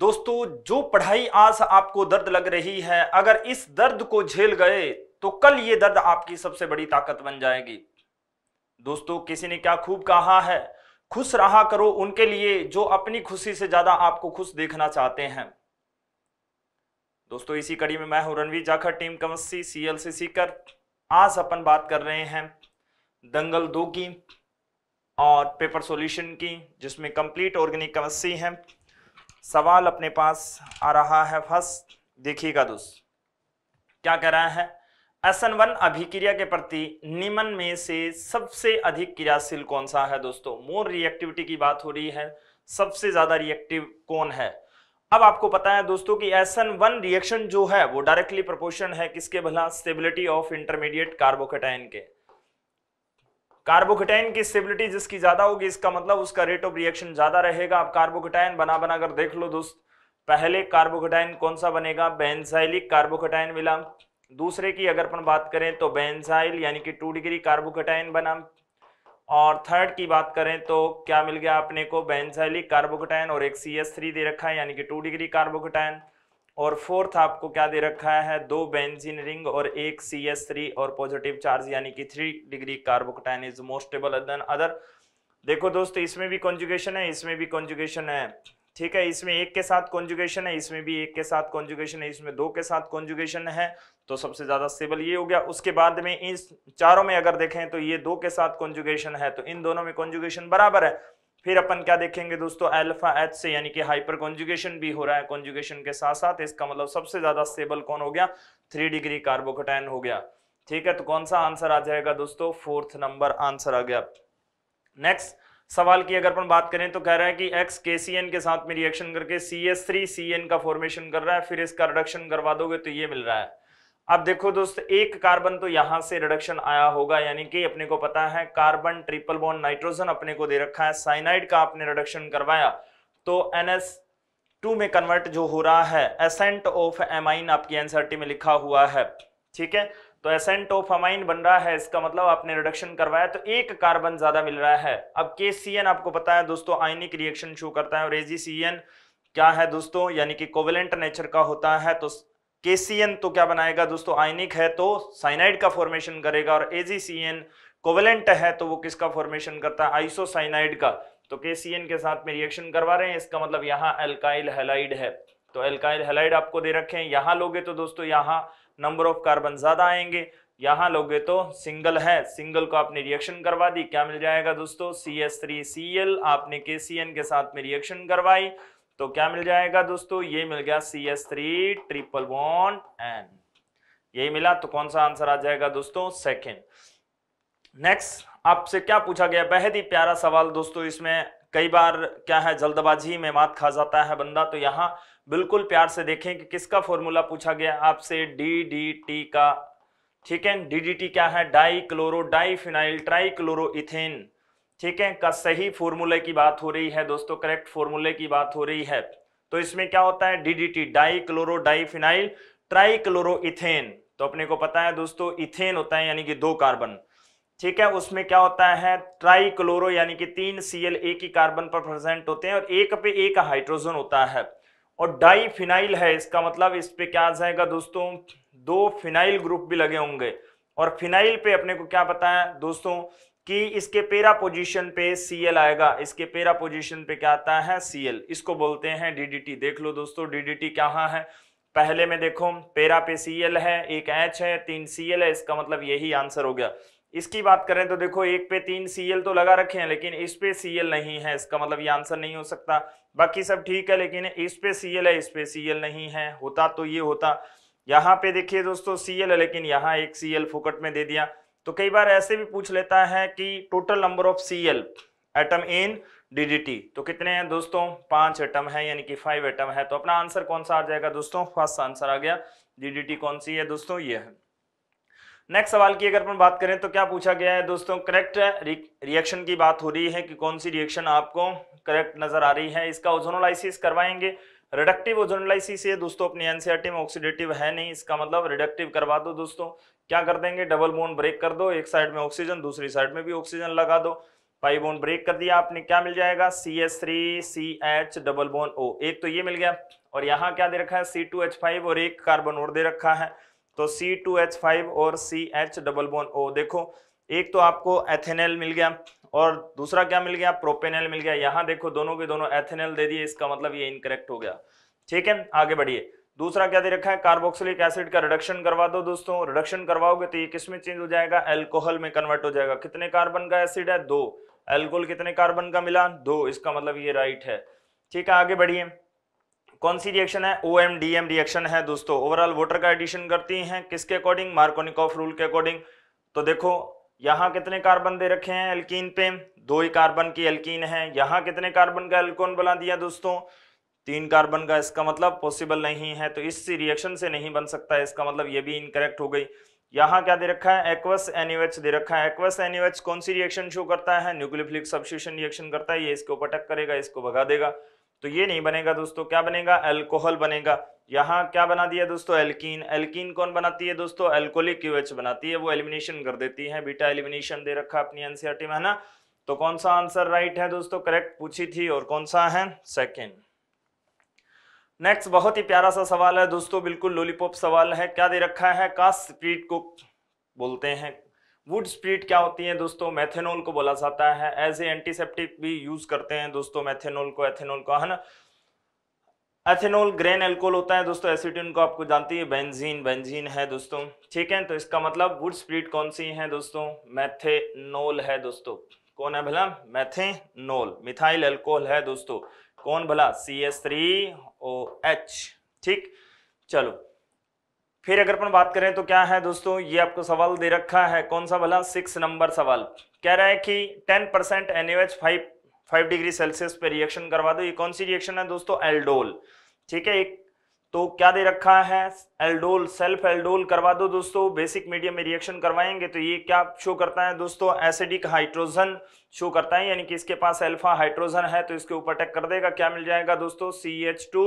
दोस्तों जो पढ़ाई आज आपको दर्द लग रही है अगर इस दर्द को झेल गए तो कल ये दर्द आपकी सबसे बड़ी ताकत बन जाएगी दोस्तों किसी ने क्या खूब कहा है खुश रहा करो उनके लिए जो अपनी खुशी से ज्यादा आपको खुश देखना चाहते हैं दोस्तों इसी कड़ी में मैं हूं रणवीर जाखड़ टीम कमस्सी सीएलसी सीकर आज अपन बात कर रहे हैं दंगल दो की और पेपर सॉल्यूशन की जिसमें कंप्लीट ऑर्गेनिक कमस्सी है सवाल अपने पास आ रहा है फर्स्ट देखिएगा दोस्त क्या कह रहा है एसन वन अभिक्रिया के प्रति निमन में से सबसे अधिक क्रियाशील कौन सा है दोस्तों मोर रिएक्टिविटी की बात हो रही है सबसे ज्यादा रिएक्टिव कौन है अब आपको पता है दोस्तों कि एसन वन रिएक्शन जो है वो डायरेक्टली प्रोपोर्शन है किसके भला स्टेबिलिटी ऑफ इंटरमीडिएट कार्बोकेटाइन के कार्बोकटाइन की स्टेबिलिटी जिसकी ज्यादा होगी इसका मतलब उसका रेट ऑफ रिएक्शन ज्यादा रहेगा आप कार्बोकटाइन बना बनाकर देख लो दोस्त पहले कार्बोकटाइन कौन सा बनेगा बेंसाइलिक कार्बोकटाइन मिला दूसरे की अगर अपन बात करें तो बेंसाइल यानी कि टू डिग्री कार्बोकटाइन बना और थर्ड की बात करें तो क्या मिल गया आपने को बेंसाइलिक कार्बोकटाइन और एक सी एस थ्री दे रखा है यानी कि टू डिग्री कार्बोकटाइन और फोर्थ आपको क्या दे रखा है दो बेंजीन रिंग और एक सी एस थ्री और पॉजिटिव चार्ज यानी कि three degree carbocation is most stable other देखो दोस्तों इसमें भी कॉन्जुगेशन है इसमें भी कॉन्जुगेशन है ठीक है इसमें एक के साथ कॉन्जुगेशन है इसमें भी एक के साथ कॉन्जुगेशन है इसमें दो के साथ कॉन्जुगेशन है तो सबसे ज्यादा स्टेबल ये हो गया उसके बाद में इस चारों में अगर देखें तो ये दो के साथ कॉन्जुगेशन है तो इन दोनों में कॉन्जुगेशन बराबर है फिर अपन क्या देखेंगे दोस्तों अल्फा एच से यानी कि हाइपर कॉन्जुगेशन भी हो रहा है कॉन्जुगेशन के साथ साथ इसका मतलब सबसे ज्यादा स्टेबल कौन हो गया थ्री डिग्री कार्बोकोटाइन हो गया ठीक है तो कौन सा आंसर आ जाएगा दोस्तों फोर्थ नंबर आंसर आ गया नेक्स्ट सवाल की अगर अपन बात करें तो कह रहा है कि एक्स के सी एन के साथ में रिएक्शन करके C S three C N का फॉर्मेशन कर रहा है फिर इसका रिडक्शन करवा दोगे तो ये मिल रहा है अब देखो दोस्त एक कार्बन तो यहां से रिडक्शन आया होगा यानी कि अपने को पता है कार्बन ट्रिपल बोन नाइट्रोजन अपने को दे रखा है साइनाइड का आपने रिडक्शन करवाया तो एनएस टू में कन्वर्ट जो हो रहा है एसेंट ऑफ एमाइन आपकी एनसीआरटी में लिखा हुआ है ठीक है तो एसेंट ऑफ अमाइन बन रहा है इसका मतलब आपने रिडक्शन करवाया तो एक कार्बन ज्यादा मिल रहा है अब के आपको पता है दोस्तों आयनिक रिएक्शन शो करता है और एजीसीएन क्या है दोस्तों यानी कि कोवेलेंट नेचर का होता है तो केसीएन तो क्या बनाएगा दोस्तों आयनिक है तो साइनाइड का फॉर्मेशन करेगा और एजीसीएन कोवेलेंट है तो वो किसका फॉर्मेशन करता है आइसोसाइनाइड का तो केसीएन के साथ में रिएक्शन करवा रहे हैं इसका मतलब यहाँ एल्काइल हेलाइड है तो एल्काइल हेलाइड आपको दे रखे हैं यहाँ लोगे तो दोस्तों यहाँ नंबर ऑफ कार्बन ज्यादा आएंगे यहाँ लोगे तो सिंगल है सिंगल को आपने रिएक्शन करवा दी क्या मिल जाएगा दोस्तों C S three C L आपने के सी एन के साथ में रिएक्शन करवाई तो क्या मिल जाएगा दोस्तों ये मिल गया C S three triple one N यही मिला तो कौन सा आंसर आ जाएगा दोस्तों सेकेंड नेक्स्ट आपसे क्या पूछा गया बेहद ही प्यारा सवाल दोस्तों इसमें कई बार क्या है जल्दबाजी में मात खा जाता है बंदा तो यहाँ बिल्कुल प्यार से देखें कि किसका फॉर्मूला पूछा गया आपसे डी डी टी का ठीक है डी डी टी क्या है dichloro diphenyl trichloro ethane ठीक है का सही फॉर्मूले की बात हो रही है दोस्तों करेक्ट फॉर्मूले की बात हो रही है तो इसमें क्या होता है DDT dichloro diphenyl trichloro ethane तो अपने को पता है दोस्तों इथेन होता है यानी कि दो कार्बन ठीक है उसमें क्या होता है ट्राई क्लोरो यानी कि तीन सी एल एक ही कार्बन पर प्रेजेंट होते हैं और एक पे एक हाइड्रोजन होता है और डाई फिनाइल है इसका मतलब इस पे क्या आ जाएगा दोस्तों दो फिनाइल ग्रुप भी लगे होंगे और फिनाइल पे अपने को क्या पता है दोस्तों कि इसके पेरा पोजीशन पे सीएल आएगा इसके पेरा पोजीशन पे क्या आता है सीएल इसको बोलते हैं डीडीटी देख लो दोस्तों डीडीटी कहाँ है पहले में देखो पेरा पे सीएल है एक एच है तीन सीएल है इसका मतलब यही आंसर हो गया इसकी बात करें तो देखो एक पे तीन सीएल तो लगा रखे हैं लेकिन इस पे सीएल नहीं है इसका मतलब ये आंसर नहीं हो सकता बाकी सब ठीक है लेकिन इस पे सीएल है इस पे सीएल नहीं है होता तो ये होता यहाँ पे देखिए दोस्तों सीएल है लेकिन यहाँ एक सीएल फुकट में दे दिया तो कई बार ऐसे भी पूछ लेता है कि total number of C L atom in DDT तो कितने हैं दोस्तों पांच एटम है यानी कि फाइव एटम है तो अपना आंसर कौन सा आ जाएगा दोस्तों फर्स्ट आंसर आ गया डीडीटी कौन सी है दोस्तों ये है नेक्स्ट सवाल की अगर अपन बात करें तो क्या पूछा गया है दोस्तों करेक्ट रिएक्शन की बात हो रही है कि कौन सी रिएक्शन आपको करेक्ट नजर आ रही है इसका ओजोनोलाइसिस करवाएंगे रिडक्टिव ओजोनोलाइसिस है दोस्तों अपनी एनसीआरटी e में ऑक्सीडेटिव है नहीं इसका मतलब रिडक्टिव करवा दो दोस्तों क्या कर देंगे डबल बोन ब्रेक कर दो एक साइड में ऑक्सीजन दूसरी साइड में भी ऑक्सीजन लगा दो पाई बोन ब्रेक कर दिया आपने क्या मिल जाएगा C S three C H double bond O एक तो ये मिल गया और यहाँ क्या दे रखा है सी टू एच फाइव और एक कार्बन और दे रखा है तो सी टू एच फाइव और C H double bond O देखो एक तो आपको एथेनल मिल गया और दूसरा क्या मिल गया प्रोपेनल मिल गया यहाँ देखो दोनों के दोनों एथेनल दे दिए इसका मतलब ये इनकरेक्ट हो गया ठीक है आगे बढ़िए दूसरा क्या दे रखा है कार्बोक्सिलिक एसिड का रिडक्शन करवा दो दोस्तों रिडक्शन करवाओगे तो ये किसमें चेंज हो जाएगा एल्कोहल में कन्वर्ट हो जाएगा कितने कार्बन का एसिड है दो एल्कोहल कितने कार्बन का मिला दो इसका मतलब ये राइट है ठीक है आगे बढ़िए कौन सी रिएक्शन है O M D M reaction है दोस्तों ओवरऑल वोटर का एडिशन करती है किसके अकॉर्डिंग मार्कोनिकॉफ रूल के अकॉर्डिंग तो देखो यहाँ कितने कार्बन दे रखे हैं एल्कीन पे दो ही कार्बन की एल्कीन है यहाँ कितने कार्बन का एल्कोन बना दिया दोस्तों तीन कार्बन का इसका मतलब पॉसिबल नहीं है तो इस रिएक्शन से नहीं बन सकता है इसका मतलब ये भी इनकरेक्ट हो गई यहाँ क्या दे रखा है एक्वस एनिवेच दे रखा है एक्वस एनिवेच कौन सी रिएक्शन शो करता है न्यूक्लियोफिलिक सब्सिट्यूशन रिएक्शन करता है ये इसको पटक करेगा इसको भगा देगा तो ये नहीं बनेगा दोस्तों क्या बनेगा एल्कोहल बनेगा यहाँ क्या बना दिया दोस्तों एल्कीन एल्कीन कौन बनाती है दोस्तों एल्कोलिक क्यूएच बनाती है वो एलिमिनेशन कर देती है बीटा एलिमिनेशन दे रखा अपनी एनसीआरटी e में है ना तो कौन सा आंसर राइट है दोस्तों करेक्ट पूछी थी और कौन सा है सेकेंड नेक्स्ट बहुत ही प्यारा सा सवाल है दोस्तों बिल्कुल लोलीपॉप सवाल है क्या दे रखा है का स्प्रीट को बोलते हैं वुड स्प्रीट क्या होती है दोस्तों मैथेनॉल को बोला जाता है एज ए एंटीसेप्टिक भी यूज करते हैं दोस्तों मैथेनॉल को एथेनॉल को है ना एथेनॉल ग्रेन एल्कोल होता है दोस्तों एसिटिन को आपको जानती है बेंजीन बेंजीन है दोस्तों ठीक है तो इसका मतलब वुड स्प्रीट कौन सी है दोस्तों मैथेनोल है दोस्तों कौन है भला मैथेनोल मिथाइल एल्कोहल है दोस्तों कौन भला C S three O H ठीक चलो फिर अगर अपन बात करें तो क्या है दोस्तों ये आपको सवाल दे रखा है कौन सा भला सिक्स नंबर सवाल कह रहा है कि ten percent N H five five degree Celsius पे रिएक्शन करवा दो ये कौन सी रिएक्शन है दोस्तों एल्डोल ठीक है एक तो क्या दे रखा है एल्डोल सेल्फ एल्डोल करवा दो दोस्तों बेसिक मीडियम में रिएक्शन करवाएंगे तो ये क्या शो करता है दोस्तों एसिडिक हाइड्रोजन शो करता है यानी कि इसके पास अल्फा हाइड्रोजन है तो इसके ऊपर टेक कर देगा क्या मिल जाएगा दोस्तों C H two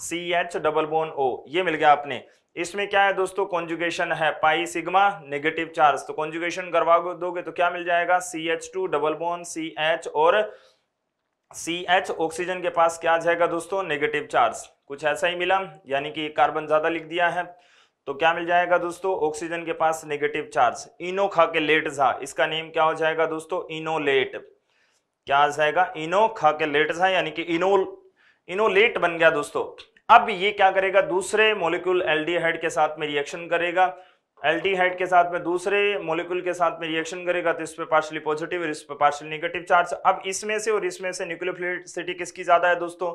C H double bond O ये मिल गया आपने इसमें क्या है दोस्तों कॉन्जुगेशन है पाई सिग्मा नेगेटिव चार्ज तो कॉन्जुगेशन करवा दोगे तो क्या मिल जाएगा C H two double bond C H और सी एच ऑक्सीजन के पास क्या आ जाएगा दोस्तों नेगेटिव चार्ज कुछ ऐसा ही मिला यानी कि कार्बन ज़्यादा लिख दिया है तो क्या मिल जाएगा दोस्तों ऑक्सीजन के पास नेगेटिव चार्ज इनो खा के लेट झा इसका नेम क्या हो जाएगा दोस्तों इनोलेट क्या आ जाएगा इनो खा के लेट झा यानी कि इनोल इनोलेट बन गया दोस्तों अब ये क्या करेगा दूसरे मोलिक्यूल एल के साथ में रिएक्शन करेगा एल के साथ में दूसरे मोलिक्यूल के साथ में रिएक्शन करेगा तो इस पर पार्शली पॉजिटिव और इस पर पार्शली नेगेटिव चार्ज अब इसमें से और इसमें से न्यूक्लियोफिलिसिटी किसकी ज्यादा है दोस्तों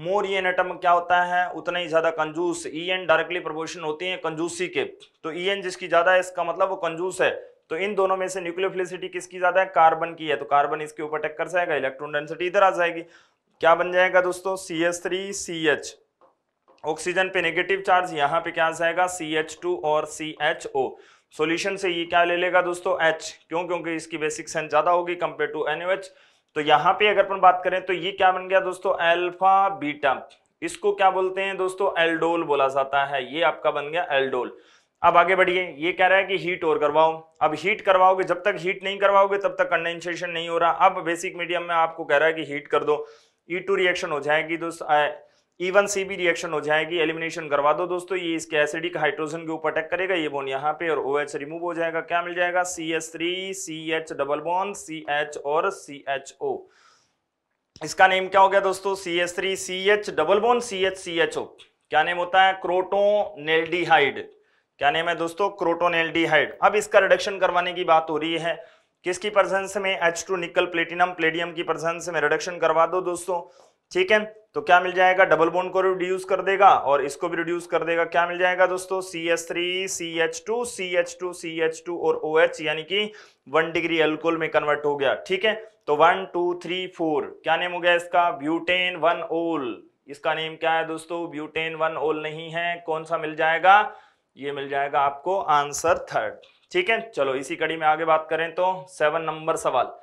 मोर ई एन एटम क्या होता है उतना ही ज़्यादा कंजूस ई एन डायरेक्टली प्रपोर्शन होती है कंजूसी के तो ई e एन जिसकी ज़्यादा है इसका मतलब वो कंजूस है तो इन दोनों में से न्यूक्लियोफिलिसिटी किसकी ज़्यादा है कार्बन की है तो कार्बन इसके ऊपर टक्कर जाएगा इलेक्ट्रॉन डेंसिटी इधर आ जाएगी क्या बन जाएगा दोस्तों C H three C H oxygen पे नेगेटिव चार्ज यहाँ पे क्या आ जाएगा सी एच टू और सी एच ओ सोल्यूशन से ये e क्या ले लेगा दोस्तों एच क्यों क्योंकि इसकी बेसिक सेंस ज़्यादा होगी कंपेयर टू एन एच तो यहां पे अगर अपन बात करें तो ये क्या बन गया दोस्तों अल्फा बीटा इसको क्या बोलते हैं दोस्तों एल्डोल बोला जाता है ये आपका बन गया एल्डोल अब आगे बढ़िए ये कह रहा है कि हीट और करवाओ अब हीट करवाओगे जब तक हीट नहीं करवाओगे तब तक कंडेंसेशन नहीं हो रहा अब बेसिक मीडियम में आपको कह रहा है कि हीट कर दो ई टू रिएक्शन हो जाएगी दोस्तों ईवन e सी भी रिएक्शन हो जाएगी एलिमिनेशन करवा दो दोस्तों ये इसके एसिडिक हाइड्रोजन के ऊपर अटैक करेगा ये बोन यहाँ पे और ओ OH रिमूव हो जाएगा क्या मिल जाएगा C S three C H double bond C H और सी एच ओ इसका नेम क्या हो गया दोस्तों C S three C H double bond C H C H O क्या नेम होता है क्रोटोनेल्डिहाइड क्या नेम है दोस्तों क्रोटोनेल्डिहाइड अब इसका रिडक्शन करवाने की बात हो रही है किसकी प्रेजेंस में H2 निकल प्लेटिनम प्लेडियम की प्रेजेंस में रिडक्शन करवा दो दोस्तों ठीक है तो क्या मिल जाएगा डबल बोन को रिड्यूस कर देगा और इसको भी रिड्यूस कर देगा क्या मिल जाएगा दोस्तों C H three C H two C H two C H two और ओ एच यानी कि वन डिग्री एल्कोल में कन्वर्ट हो गया ठीक है तो वन टू थ्री फोर क्या नेम हो गया इसका ब्यूटेन वन ओल इसका नेम क्या है दोस्तों ब्यूटेन वन ओल नहीं है कौन सा मिल जाएगा ये मिल जाएगा आपको आंसर थर्ड ठीक है चलो इसी कड़ी में आगे बात करें तो सेवन नंबर सवाल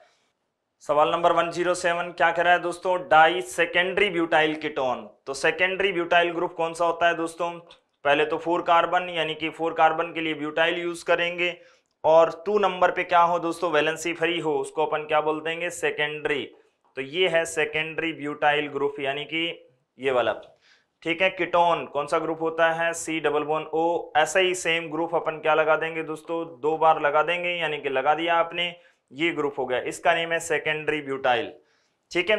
सवाल नंबर 107 क्या कह रहा है दोस्तों डाई सेकेंडरी ब्यूटाइल किटोन तो सेकेंडरी ब्यूटाइल ग्रुप कौन सा होता है दोस्तों पहले तो फोर कार्बन यानी कि फोर कार्बन के लिए ब्यूटाइल यूज करेंगे और टू नंबर पे क्या हो दोस्तों वैलेंसी फ्री हो उसको अपन क्या बोल देंगे सेकेंडरी तो ये है सेकेंडरी ब्यूटाइल ग्रुप यानी कि ये वाला ठीक है किटोन कौन सा ग्रुप होता है सी डबल वन ओ ऐसा ही सेम ग्रुप अपन क्या लगा देंगे दोस्तों दो बार लगा देंगे यानी कि लगा दिया आपने ये ग्रुप हो गया इसका नेम है सेकेंडरी ब्यूटाइल ठीक है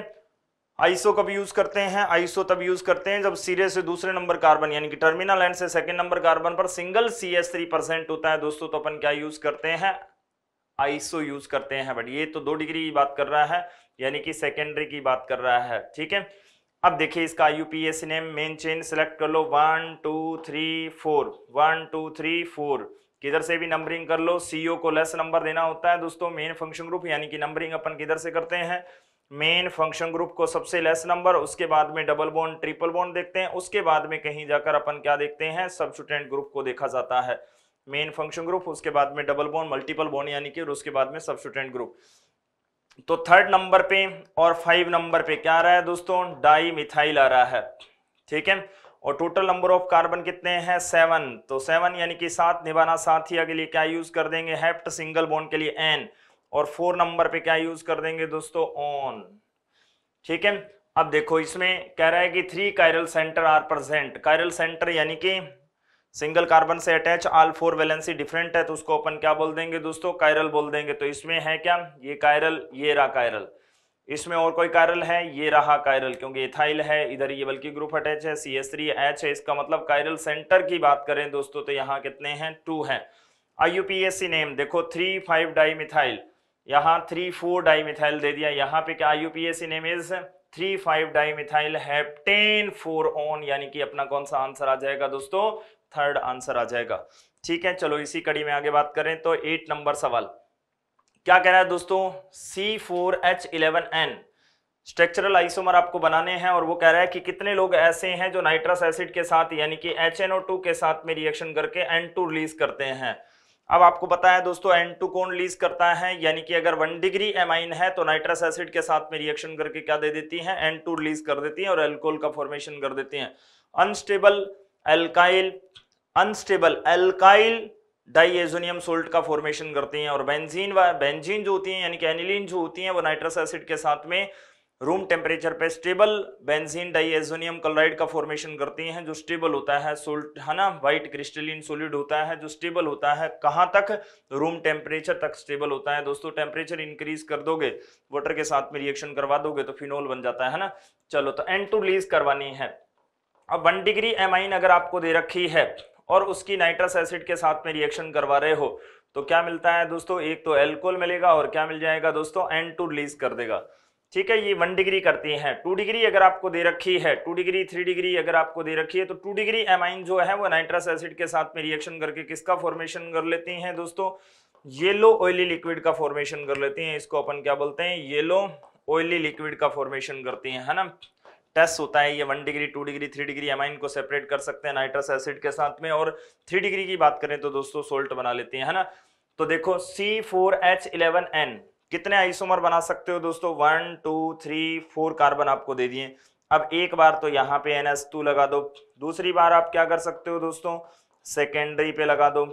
आइसो कब यूज करते हैं आइसो तब यूज करते हैं जब सीरे से दूसरे नंबर कार्बन यानी कि टर्मिनल एंड से सेकेंड नंबर कार्बन पर single C S three present होता है दोस्तों तो अपन क्या यूज करते हैं आइसो यूज करते हैं बट ये तो दो डिग्री की बात कर रहा है यानी कि सेकेंडरी की बात कर रहा है ठीक है अब देखिए इसका IUPAC name main chain select कर लो one two three four one two three four किधर से भी नंबरिंग कर लो सीओ e को लेस नंबर देना होता है दोस्तों मेन फंक्शन ग्रुप यानी कि नंबरिंग अपन किधर से करते हैं मेन फंक्शन ग्रुप को सबसे लेस नंबर उसके बाद में डबल बोन ट्रिपल बोन देखते हैं उसके बाद में कहीं जाकर अपन क्या देखते हैं सबस्टूडेंट ग्रुप को देखा जाता है मेन फंक्शन ग्रुप उसके बाद में डबल बोन मल्टीपल बोन यानी कि उसके बाद में सबस्टूडेंट ग्रुप तो थर्ड नंबर पे और फाइव नंबर पे क्या आ रहा है दोस्तों डाई मिथाइल आ रहा है ठीक है और टोटल नंबर ऑफ कार्बन कितने हैं सेवन तो सेवन यानी कि सात निभाना साथ ही अगले लिए क्या यूज कर देंगे हेप्ट सिंगल बोन के लिए एन और फोर नंबर पे क्या यूज कर देंगे दोस्तों ऑन ठीक है अब देखो इसमें कह रहा है कि three chiral centre are present chiral centre यानी कि सिंगल कार्बन से attach all four valency different है तो उसको अपन क्या बोल देंगे दोस्तों कायरल बोल देंगे तो इसमें है क्या ये कायरल ये रहा कायरल इसमें और कोई कायरल है ये रहा कायरल क्योंकि इथाइल है इधर ये बल्कि ग्रुप अटैच है सी एस थ्री एच है इसका मतलब कायरल सेंटर की बात करें दोस्तों तो यहाँ कितने हैं टू हैं आई नेम देखो थ्री फाइव डाई मिथाइल यहाँ थ्री फोर डाई मिथाइल दे दिया यहाँ पे क्या I name is three five methyl heptane four one यानी कि अपना कौन सा आंसर आ जाएगा दोस्तों थर्ड आंसर आ जाएगा ठीक है चलो इसी कड़ी में आगे बात करें तो एट नंबर सवाल क्या कह रहा है दोस्तों C four H eleven N structural isomer आपको बनाने हैं और वो कह रहा है कि कितने लोग ऐसे हैं जो नाइट्रस एसिड के साथ यानी कि HNO2 के साथ में रिएक्शन करके N2 रिलीज करते हैं अब आपको पता है दोस्तों N2 कौन रिलीज करता है यानी कि अगर वन डिग्री एमाइन है तो नाइट्रस एसिड के साथ में रिएक्शन करके क्या दे देती है टू रिलीज कर देती है और एल्कोहल का फॉर्मेशन कर देती है unstable alkyl unstable alkyl diazonium salt का फॉर्मेशन करती हैं और बेंजीन व बेंजीन जो होती हैं यानी कि एनिलीन जो होती हैं वो नाइट्रस एसिड के साथ में रूम टेम्परेचर पे stable benzene diazonium chloride का फॉर्मेशन करती हैं जो स्टेबल होता है सोल्ट है ना वाइट क्रिस्टलिन सोलिड होता है जो स्टेबल होता है कहाँ तक रूम टेम्परेचर तक स्टेबल होता है दोस्तों टेम्परेचर इंक्रीज कर दोगे वाटर के साथ में रिएक्शन करवा दोगे तो फिनोल बन जाता है ना चलो तो टू लीज करवानी है अब वन डिग्री एमाइन अगर आपको दे रखी है और उसकी नाइट्रस एसिड के साथ में रिएक्शन करवा रहे हो तो क्या मिलता है दोस्तों एक तो एल्कोल मिलेगा और क्या मिल जाएगा दोस्तों एन टू रिलीज कर देगा ठीक है ये वन डिग्री करती हैं टू डिग्री अगर आपको दे रखी है टू डिग्री थ्री डिग्री अगर आपको दे रखी है तो टू डिग्री एमाइन जो है वो नाइट्रस एसिड के साथ में रिएक्शन करके किसका फॉर्मेशन कर लेती हैं दोस्तों येलो ऑयली लिक्विड का फॉर्मेशन कर लेती हैं इसको अपन क्या बोलते हैं येलो ऑयली लिक्विड का फॉर्मेशन करती हैं है ना टेस्ट होता है ये one degree two degree three degree amine को सेपरेट कर सकते हैं नाइट्रस एसिड के साथ में और थ्री डिग्री की बात करें तो दोस्तों सोल्ट बना लेते हैं है ना तो देखो C four H eleven N कितने आइसोमर बना सकते हो दोस्तों one two three four carbon आपको दे दिए अब एक बार तो यहाँ पे एन एस टू लगा दो दूसरी बार आप क्या कर सकते हो दोस्तों सेकेंडरी पे लगा दो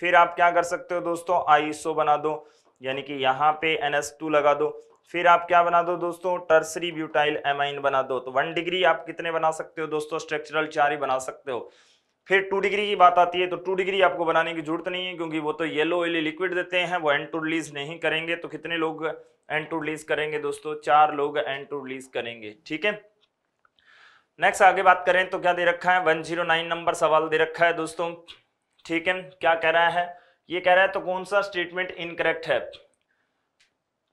फिर आप क्या कर सकते हो दोस्तों आईसो बना दो यानी कि यहाँ पे एन एस टू लगा दो फिर आप क्या बना दो दोस्तों टर्सरी ब्यूटाइल एमाइन बना दो तो वन डिग्री आप कितने बना सकते हो दोस्तों स्ट्रक्चरल चार ही बना सकते हो फिर टू डिग्री की बात आती है तो टू डिग्री आपको बनाने की जरूरत नहीं है क्योंकि वो तो येलो ऑयली लिक्विड देते हैं वो एंड टू रिलीज नहीं करेंगे तो कितने लोग एंड टू रिलीज करेंगे दोस्तों चार लोग एंड टू रिलीज करेंगे ठीक है नेक्स्ट आगे बात करें तो क्या दे रखा है वन जीरो नाइन नंबर सवाल दे रखा है दोस्तों ठीक है क्या कह रहा है ये कह रहा है तो कौन सा स्टेटमेंट इनकरेक्ट है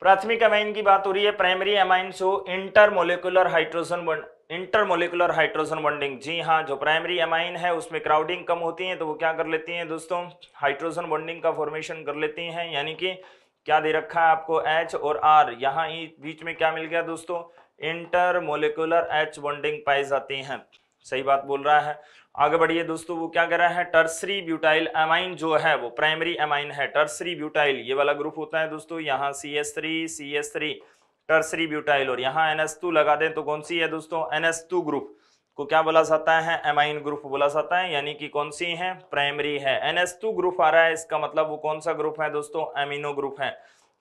प्राथमिक अमाइन की बात हो रही है primary amine show intermolecular hydrogen bond intermolecular hydrogen bonding जी हाँ जो प्राइमरी अमाइन है उसमें क्राउडिंग कम होती है तो वो क्या कर लेती हैं दोस्तों हाइड्रोजन बॉन्डिंग का फॉर्मेशन कर लेती हैं यानी कि क्या दे रखा है आपको एच और आर यहाँ ही बीच में क्या मिल गया दोस्तों इंटरमोलिकुलर एच बॉन्डिंग पाई जाती हैं सही बात बोल रहा है आगे बढ़िए दोस्तों वो क्या कह रहा है टर्सरी ब्यूटाइल एमाइन जो है वो प्राइमरी एमाइन है टर्सरी ब्यूटाइल ये वाला ग्रुप होता है दोस्तों यहाँ C S three C S three tertiary butyl और यहाँ एन एस टू लगा दें तो कौन सी है दोस्तों एन एस टू ग्रुप को क्या बोला जाता है एमाइन ग्रुप बोला जाता है यानी कि कौन सी है प्राइमरी है एन एस टू ग्रुप आ रहा है इसका मतलब वो कौन सा ग्रुप है दोस्तों एमिनो ग्रुप है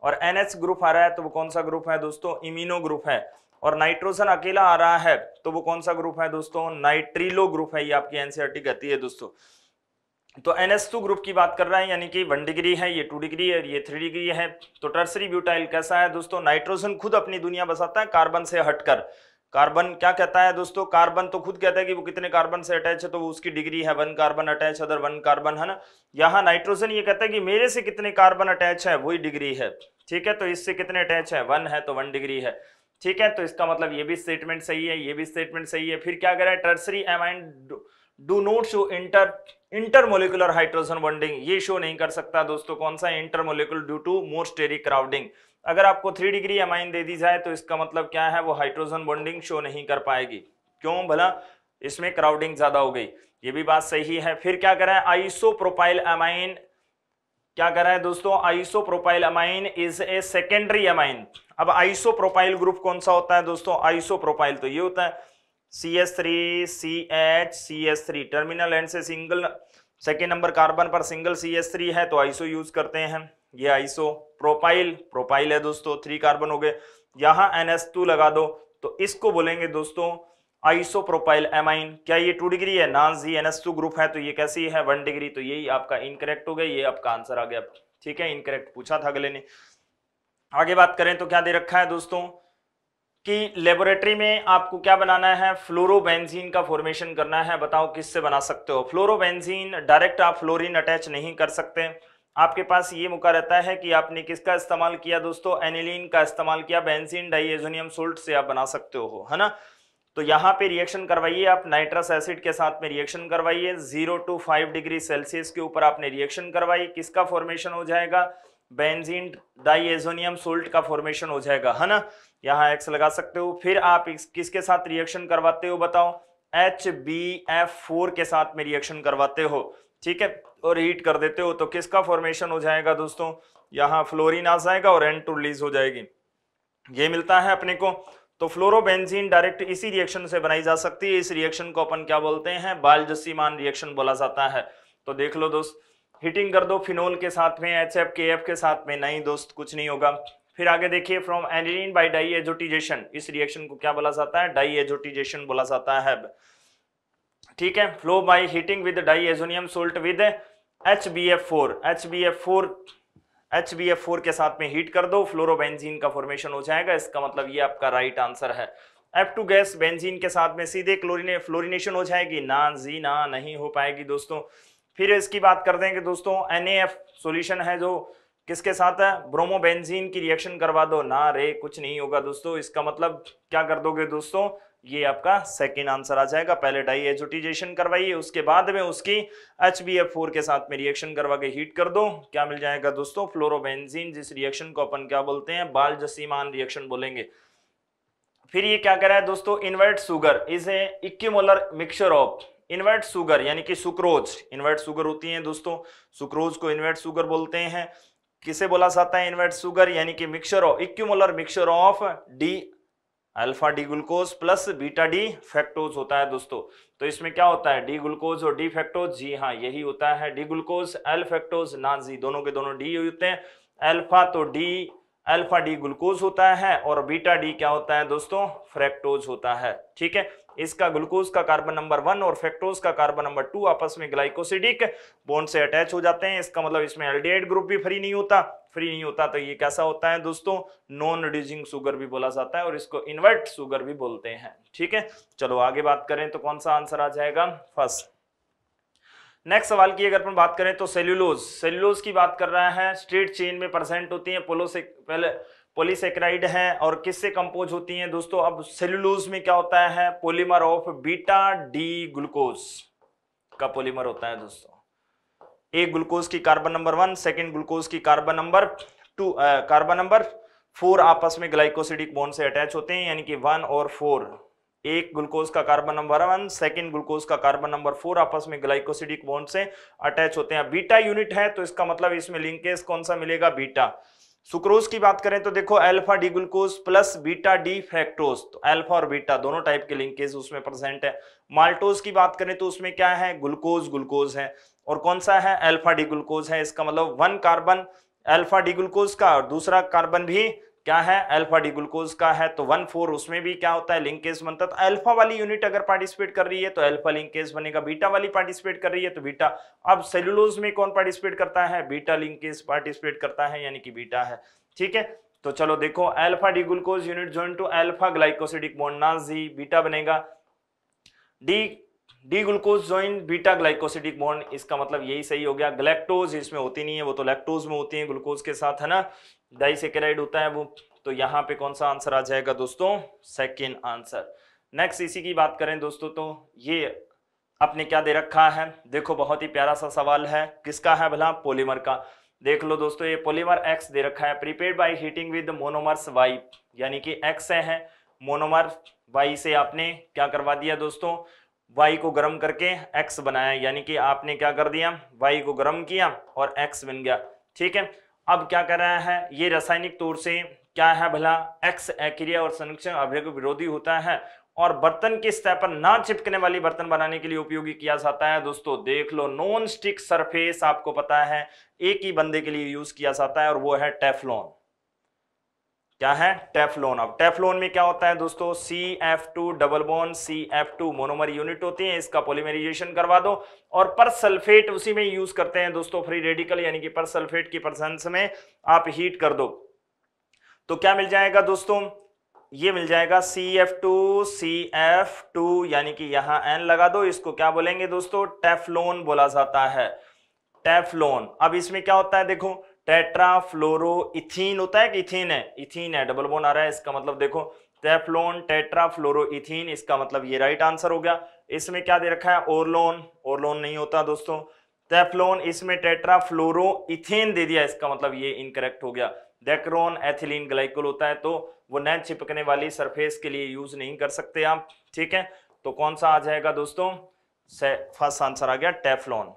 और एन एच ग्रुप आ रहा है तो वो कौन सा ग्रुप है दोस्तों इमिनो ग्रुप है और नाइट्रोजन अकेला आ रहा है तो वो कौन सा ग्रुप है दोस्तों नाइट्रीलो ग्रुप है ये आपकी एनसीआरटी e कहती है दोस्तों तो एन एस टू ग्रुप की बात कर रहे हैं यानी कि वन डिग्री है ये टू डिग्री है ये थ्री डिग्री है तो टर्सरी ब्यूटाइल कैसा है दोस्तों नाइट्रोजन खुद अपनी दुनिया बसाता है कार्बन से हटकर कार्बन क्या कहता है दोस्तों कार्बन तो खुद कहता है कि वो कितने कार्बन से अटैच है तो वो उसकी डिग्री है one carbon attach other one carbon है ना यहाँ नाइट्रोजन ये कहता है कि मेरे से कितने कार्बन अटैच है वही डिग्री है ठीक है तो इससे कितने अटैच है वन है तो वन डिग्री है ठीक है तो इसका मतलब ये भी स्टेटमेंट सही है ये भी स्टेटमेंट सही है फिर क्या करें है tertiary amine do not show inter intermolecular hydrogen bonding ये शो नहीं कर सकता दोस्तों कौन सा intermolecular due to more steric crowding अगर आपको थ्री डिग्री एमाइन दे दी जाए तो इसका मतलब क्या है वो हाइड्रोजन बॉन्डिंग शो नहीं कर पाएगी क्यों भला इसमें क्राउडिंग ज्यादा हो गई ये भी बात सही है फिर क्या करें आइसो प्रोपाइल एमाइन क्या कह रहा है दोस्तों isopropyl amine is a secondary amine अब आइसोप्रोपाइल ग्रुप कौन सा होता है दोस्तों आइसोप्रोपाइल तो ये होता है C S three C H C S three terminal end से सिंगल सेकेंड नंबर कार्बन पर सिंगल सी एस थ्री है तो आइसो यूज करते हैं ये आइसो प्रोपाइल प्रोपाइल है दोस्तों थ्री कार्बन हो गए यहां एन एस टू लगा दो तो इसको बोलेंगे दोस्तों आइसोप्रोपाइल एमाइन क्या ये टू डिग्री है नॉन जी एन एस टू ग्रुप है तो ये कैसी है वन डिग्री तो यही आपका इनकरेक्ट हो गया ये आपका आंसर आ गया ठीक है इनकरेक्ट पूछा था अगले ने आगे बात करें तो क्या दे रखा है दोस्तों कि लेबोरेटरी में आपको क्या बनाना है फ्लोरोबेंजीन का फॉर्मेशन करना है बताओ किससे बना सकते हो फ्लोरोबेंजीन डायरेक्ट आप फ्लोरीन अटैच नहीं कर सकते आपके पास ये मौका रहता है कि आपने किसका इस्तेमाल किया दोस्तों एनिलीन का इस्तेमाल किया बेंजीन डाइएजोनियम सोल्ट से आप बना सकते हो है ना तो यहाँ पे रिएक्शन करवाइए आप नाइट्रस एसिड के साथ में रिएक्शन करवाइए zero to five degree Celsius के ऊपर आपने रिएक्शन करवाई किसका फॉर्मेशन हो जाएगा बेंजीन डाइएजोनियम सोल्ट का फॉर्मेशन हो जाएगा है ना यहाँ एक्स लगा सकते हो फिर आप किसके साथ रिएक्शन करवाते हो बताओ एच बी एफ फोर के साथ में रिएक्शन करवाते हो ठीक है और हीट कर देते हो तो किसका फॉर्मेशन हो जाएगा दोस्तों यहाँ फ्लोरिन आ जाएगा और एन टू रिलीज हो जाएगी ये मिलता है अपने को तो फ्लोरोबेंजीन डायरेक्ट इसी रिएक्शन से बनाई जा सकती है इस रिएक्शन को अपन क्या बोलते हैं बालजस्सीमान रिएक्शन बोला जाता है तो देख लो दोस्त हीटिंग कर दो फिनोल के साथ में एच एफ के एफ के साथ में नहीं दोस्त कुछ नहीं होगा फिर आगे देखिए from aniline by diazotization इस रिएक्शन को क्या बोला जाता है डाई एजोटिजेशन बोला जाता है ठीक है flow by heating with diazonium salt with H B F four H B F four H B F four के साथ में हीट कर दो फ्लोरोबेंजीन का फॉर्मेशन हो जाएगा इसका मतलब ये आपका राइट आंसर है एफ टू गैस बेंजीन के साथ में सीधे क्लोरिने फ्लोरिनेशन हो जाएगी ना जी ना नहीं हो पाएगी दोस्तों फिर इसकी बात कर देंगे दोस्तों एन एफ सोल्यूशन है जो किसके साथ है ब्रोमोबेंजीन की रिएक्शन करवा दो ना रे कुछ नहीं होगा दोस्तों इसका मतलब क्या कर दोगे दोस्तों ये आपका सेकेंड आंसर आ जाएगा पहले डाई एजोटिजेशन करवाइए उसके बाद में उसकी एच बी एफ फोर के साथ में रिएक्शन करवा के हीट कर दो क्या मिल जाएगा दोस्तों फ्लोरोबेंजीन जिस रिएक्शन को अपन क्या बोलते हैं बाल जसीमान रिएक्शन बोलेंगे फिर ये क्या कर रहा है दोस्तों invert sugar is a equimolar mixture of invert sugar यानी कि सुक्रोज इन्वर्ट सुगर होती है दोस्तों सुक्रोज को इन्वर्ट सुगर बोलते हैं किसे बोला जाता है इन्वर्ट सुगर यानी कि mixture of equimolar mixture of D alpha D glucose plus beta D fructose होता है दोस्तों तो इसमें क्या होता है डी ग्लूकोज और डी फैक्टोज जी हाँ यही होता है डी ग्लूकोज एल फैक्टोज ना जी दोनों के दोनों डी होते हैं अल्फा तो डी अल्फा डी ग्लूकोज होता है और बीटा डी क्या होता है दोस्तों फ्रैक्टोज होता है ठीक है इसका ग्लूकोज का कार्बन नंबर वन और फ्रैक्टोज का कार्बन नंबर टू आपस में ग्लाइकोसिडिक बोन से अटैच हो जाते हैं इसका मतलब इसमें एल ग्रुप भी फ्री नहीं होता फ्री नहीं होता तो ये कैसा होता है दोस्तों नॉन रिड्यूसिंग शुगर भी बोला जाता है और इसको इन्वर्ट शुगर भी बोलते हैं ठीक है चलो आगे बात करें तो कौन सा आंसर आ जाएगा फर्स्ट नेक्स्ट सवाल की अगर अपन बात करें तो सेल्यूलोज सेल्यूलोज की बात कर रहा है स्ट्रीट चेन में प्रेजेंट होती है पोलोसेक पहले पोलीसेक्राइड है और किससे कंपोज होती है दोस्तों अब सेल्यूलोज में क्या होता है polymer of beta D glucose का पॉलीमर होता है दोस्तों एक ग्लूकोज की carbon number one second glucose की carbon number two carbon number four आपस में ग्लाइकोसिडिक बॉन्ड से अटैच होते हैं यानी कि वन और फोर एक ग्लूकोज का carbon number one second glucose का कार्बन नंबर फोर आपस में ग्लाइकोसिडिक बॉन्ड से अटैच होते हैं बीटा यूनिट है तो इसका मतलब इसमें लिंकेज कौन सा मिलेगा बीटा सुक्रोज की बात करें तो देखो alpha D glucose plus beta D fructose तो अल्फा और बीटा दोनों टाइप के लिंकेज उसमें प्रेजेंट है माल्टोज की बात करें तो उसमें क्या है ग्लूकोज ग्लूकोज है और कौन सा है अल्फा डी ग्लूकोज है इसका मतलब one carbon alpha D glucose का और दूसरा कार्बन भी क्या है अल्फा डी ग्लूकोज का है तो वन फोर उसमें भी क्या होता है लिंकेज बनता है तो अल्फा वाली यूनिट अगर पार्टिसिपेट कर रही है तो अल्फा लिंकेज बनेगा बीटा वाली पार्टिसिपेट कर रही है तो बीटा अब सेलुलोज में कौन पार्टिसिपेट करता है बीटा लिंकेज पार्टिसिपेट करता है यानी कि बीटा है ठीक है तो चलो देखो alpha D glucose unit join to alpha glycosidic बोन्नाजी बीटा बनेगा D D glucose join beta glycosidic bond इसका मतलब यही सही हो गया ग्लैक्टोज इसमें होती नहीं है वो तो लैक्टोज में होती है ग्लूकोज के साथ है ना डाइसेकेराइड होता है वो तो यहाँ पे कौन सा आंसर आ जाएगा दोस्तों सेकेंड आंसर नेक्स्ट इसी की बात करें दोस्तों तो ये आपने क्या दे रखा है देखो बहुत ही प्यारा सा सवाल है किसका है भला पोलीमर का देख लो दोस्तों ये पोलीमर एक्स दे रखा है prepare by heating with monomers Y यानी कि एक्स है मोनोमर वाई से आपने क्या करवा दिया दोस्तों y को गर्म करके x बनाया यानी कि आपने क्या कर दिया y को गर्म किया और x बन गया ठीक है अब क्या कर रहा है ये रासायनिक तौर से क्या है भला x क्रिया और संरक्षण अभिनय विरोधी होता है और बर्तन के स्तर पर ना चिपकने वाली बर्तन बनाने के लिए उपयोगी किया जाता है दोस्तों देख लो नॉन स्टिक सरफेस आपको पता है एक ही बंदे के लिए यूज किया जाता है और वो है टेफलॉन क्या है टेफलोन अब टेफलोन में क्या होता है दोस्तों C F two double bond C F two monomer unit होती है इसका पोलिमेराइजेशन करवा दो और पर सल्फेट उसी में यूज करते हैं दोस्तों फ्री रेडिकल यानी कि पर सल्फेट की प्रसेंस में आप हीट कर दो तो क्या मिल जाएगा दोस्तों ये मिल जाएगा C F two C F two यानी कि यहां एन लगा दो इसको क्या बोलेंगे दोस्तों टेफलोन बोला जाता है टेफलोन अब इसमें क्या होता है देखो टेट्राफ्लोरोइथीन होता है कि इथीन है इथीन है डबल बोन आ रहा है इसका मतलब देखो टेफ्लोन टेट्राफ्लोरोइथीन इसका मतलब ये राइट आंसर हो गया इसमें क्या दे रखा है ओरलोन ओरलोन नहीं होता दोस्तों टेफ्लोन इसमें टेट्राफ्लोरोइथेन दे दिया इसका मतलब ये इनकरेक्ट हो गया डेक्रोन एथिलीन ग्लाइकोल होता है तो वो नैन चिपकने वाली सरफेस के लिए यूज नहीं कर सकते आप ठीक है तो कौन सा आ जाएगा दोस्तों फर्स्ट आंसर आ गया टेफ्लॉन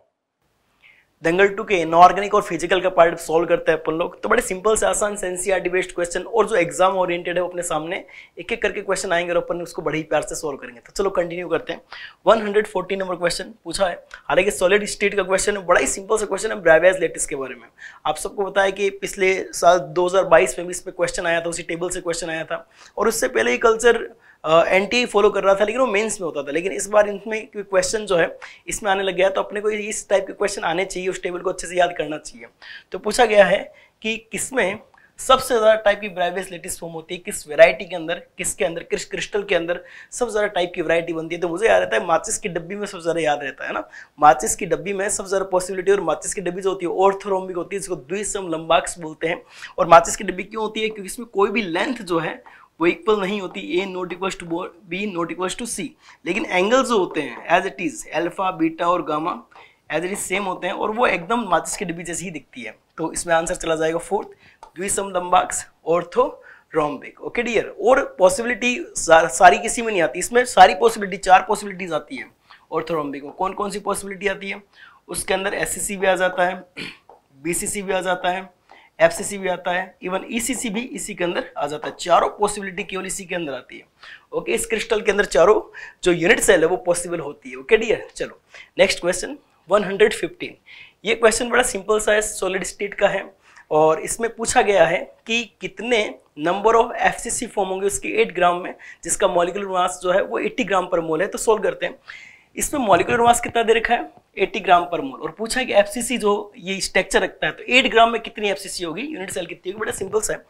दंगल टू के इनऑर्गेनिक और फिजिकल का पार्ट सॉल्व करते हैं अपन लोग तो बड़े सिंपल से आसान से बेस्ड क्वेश्चन और जो एग्जाम ओरिएंटेड है अपने सामने एक एक करके क्वेश्चन आएंगे और अपन उसको बड़े ही प्यार से सॉल्व करेंगे तो चलो कंटिन्यू करते हैं फोर्टी नंबर क्वेश्चन पूछा है हालांकि सॉलिड स्टेट का क्वेश्चन है बड़ा ही सिंपल सा क्वेश्चन है ब्रावेज लेटेस्ट के बारे में आप सबको बताया कि पिछले साल बाईस में भी इस पर क्वेश्चन आया था उसी टेबल से क्वेश्चन आया था और उससे पहले ही कल्चर एन टी फॉलो कर रहा था लेकिन वो मेंस में होता था लेकिन इस बार इनमें क्वेश्चन जो है इसमें आने लग गया तो अपने को इस टाइप के क्वेश्चन आने चाहिए उस टेबल को अच्छे से याद करना चाहिए तो पूछा गया है कि किसमें सबसे ज़्यादा टाइप की ब्राइवेस लेटेस्ट फॉर्म होती है किस वैरायटी के अंदर किसके अंदर किस क्रिस्टल के अंदर सबसे ज़्यादा टाइप की वैरायटी बनती है तो मुझे याद रहता है माचिस की डब्बी में सबसे ज़्यादा याद रहता है ना माचिस की डब्बी में सबसे ज़्यादा पॉसिबिलिटी और माचिस की डब्बी जो होती है ऑर्थोरोमिक होती है जिसको द्विसम लंबाक्स बोलते हैं और माचिस की डब्बी क्यों होती है क्योंकि इसमें कोई भी लेंथ जो है वो इक्वल नहीं होती A not equal to B not equal to C लेकिन एंगल जो होते हैं as it is alpha beta और gamma as it is same होते हैं और वो एकदम माचिस के डिब्बी जैसी ही दिखती है तो इसमें आंसर चला जाएगा फोर्थ द्विसम लंबाक्स ऑर्थो रोम्बिक ओके डियर और पॉसिबिलिटी सारी किसी में नहीं आती इसमें सारी पॉसिबिलिटी चार पॉसिबिलिटीज आती है ऑर्थोरोम्बिक में कौन कौन सी पॉसिबिलिटी आती है उसके अंदर एस भी आ जाता है बी भी आ जाता है एफ भी आता है इवन ई e भी इसी के अंदर आ जाता है चारों पॉसिबिलिटी केवल इसी के अंदर आती है ओके इस क्रिस्टल के अंदर चारों जो यूनिट सेल है वो पॉसिबल होती है ओके डियर चलो नेक्स्ट क्वेश्चन 115 ये क्वेश्चन बड़ा सिंपल सा है सॉलिड स्टेट का है और इसमें पूछा गया है कि कितने number of F C form होंगे उसके 8 ग्राम में जिसका मॉलिकुलर मास जो है वो 80 ग्राम पर मोल है तो सोल्व करते हैं इसमें मॉलिकुलर मास कितना दे रखा है 80 ग्राम पर मोल और पूछा है कि एफसीसी जो ये स्ट्रक्चर रखता है तो 8 ग्राम में कितनी एफसीसी होगी यूनिट सेल कितनी होगी बड़ा सिंपल सा है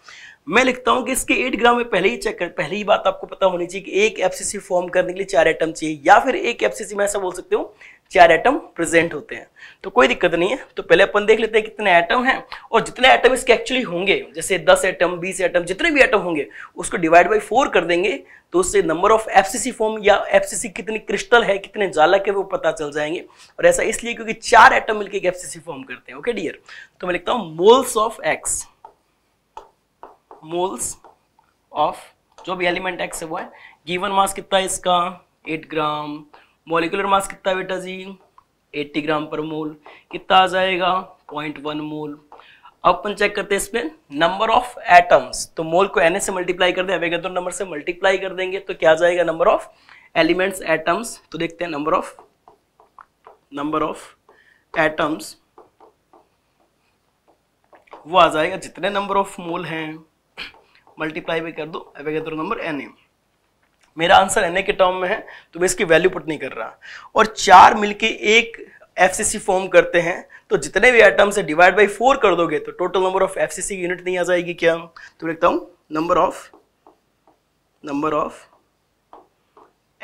मैं लिखता हूँ कि इसके 8 ग्राम में पहले ही चेक कर पहले ही बात आपको पता होनी चाहिए कि एक एफसीसी फॉर्म करने के लिए चार आइटम चाहिए या फिर एक एफसीसी में ऐसा बोल सकते हो चार एटम प्रेजेंट होते हैं तो कोई दिक्कत नहीं है तो पहले अपन देख लेते हैं कितने एटम हैं और जितने एटम इसके एक्चुअली होंगे जैसे 10 एटम 20 एटम जितने भी एटम होंगे उसको डिवाइड बाई फोर कर देंगे तो उससे नंबर ऑफ एफसीसी फॉर्म या एफसीसी कितनी क्रिस्टल है कितने जालक है वो पता चल जाएंगे और ऐसा इसलिए क्योंकि चार एटम मिलकर एक एफसीसी फॉर्म करते हैं ओके डियर तो मैं लिखता हूँ moles of X moles of जो भी एलिमेंट एक्स है वो है गिवन मास कितना है इसका एट ग्राम मोलिकुलर मास कितना बेटा जी 80 ग्राम पर मोल कितना आ जाएगा 0.1 मोल अब अपन चेक करते हैं इसमें नंबर ऑफ एटम्स तो मोल को एन से मल्टीप्लाई कर दें अवेगेदर तो नंबर से मल्टीप्लाई कर देंगे तो क्या जाएगा नंबर ऑफ एलिमेंट्स एटम्स तो देखते हैं number of number of atoms वो आ जाएगा जितने नंबर ऑफ मोल हैं मल्टीप्लाई भी कर दो अवेगेदर नंबर एन एम मेरा आंसर एन के टर्म में है तो मैं इसकी वैल्यू पुट नहीं कर रहा और चार मिलके एक एफ फॉर्म करते हैं तो जितने भी एटम से डिवाइड बाई फोर कर दोगे तो टोटल नंबर ऑफ एफ की यूनिट नहीं आ जाएगी क्या तो लिखता हूँ number of number of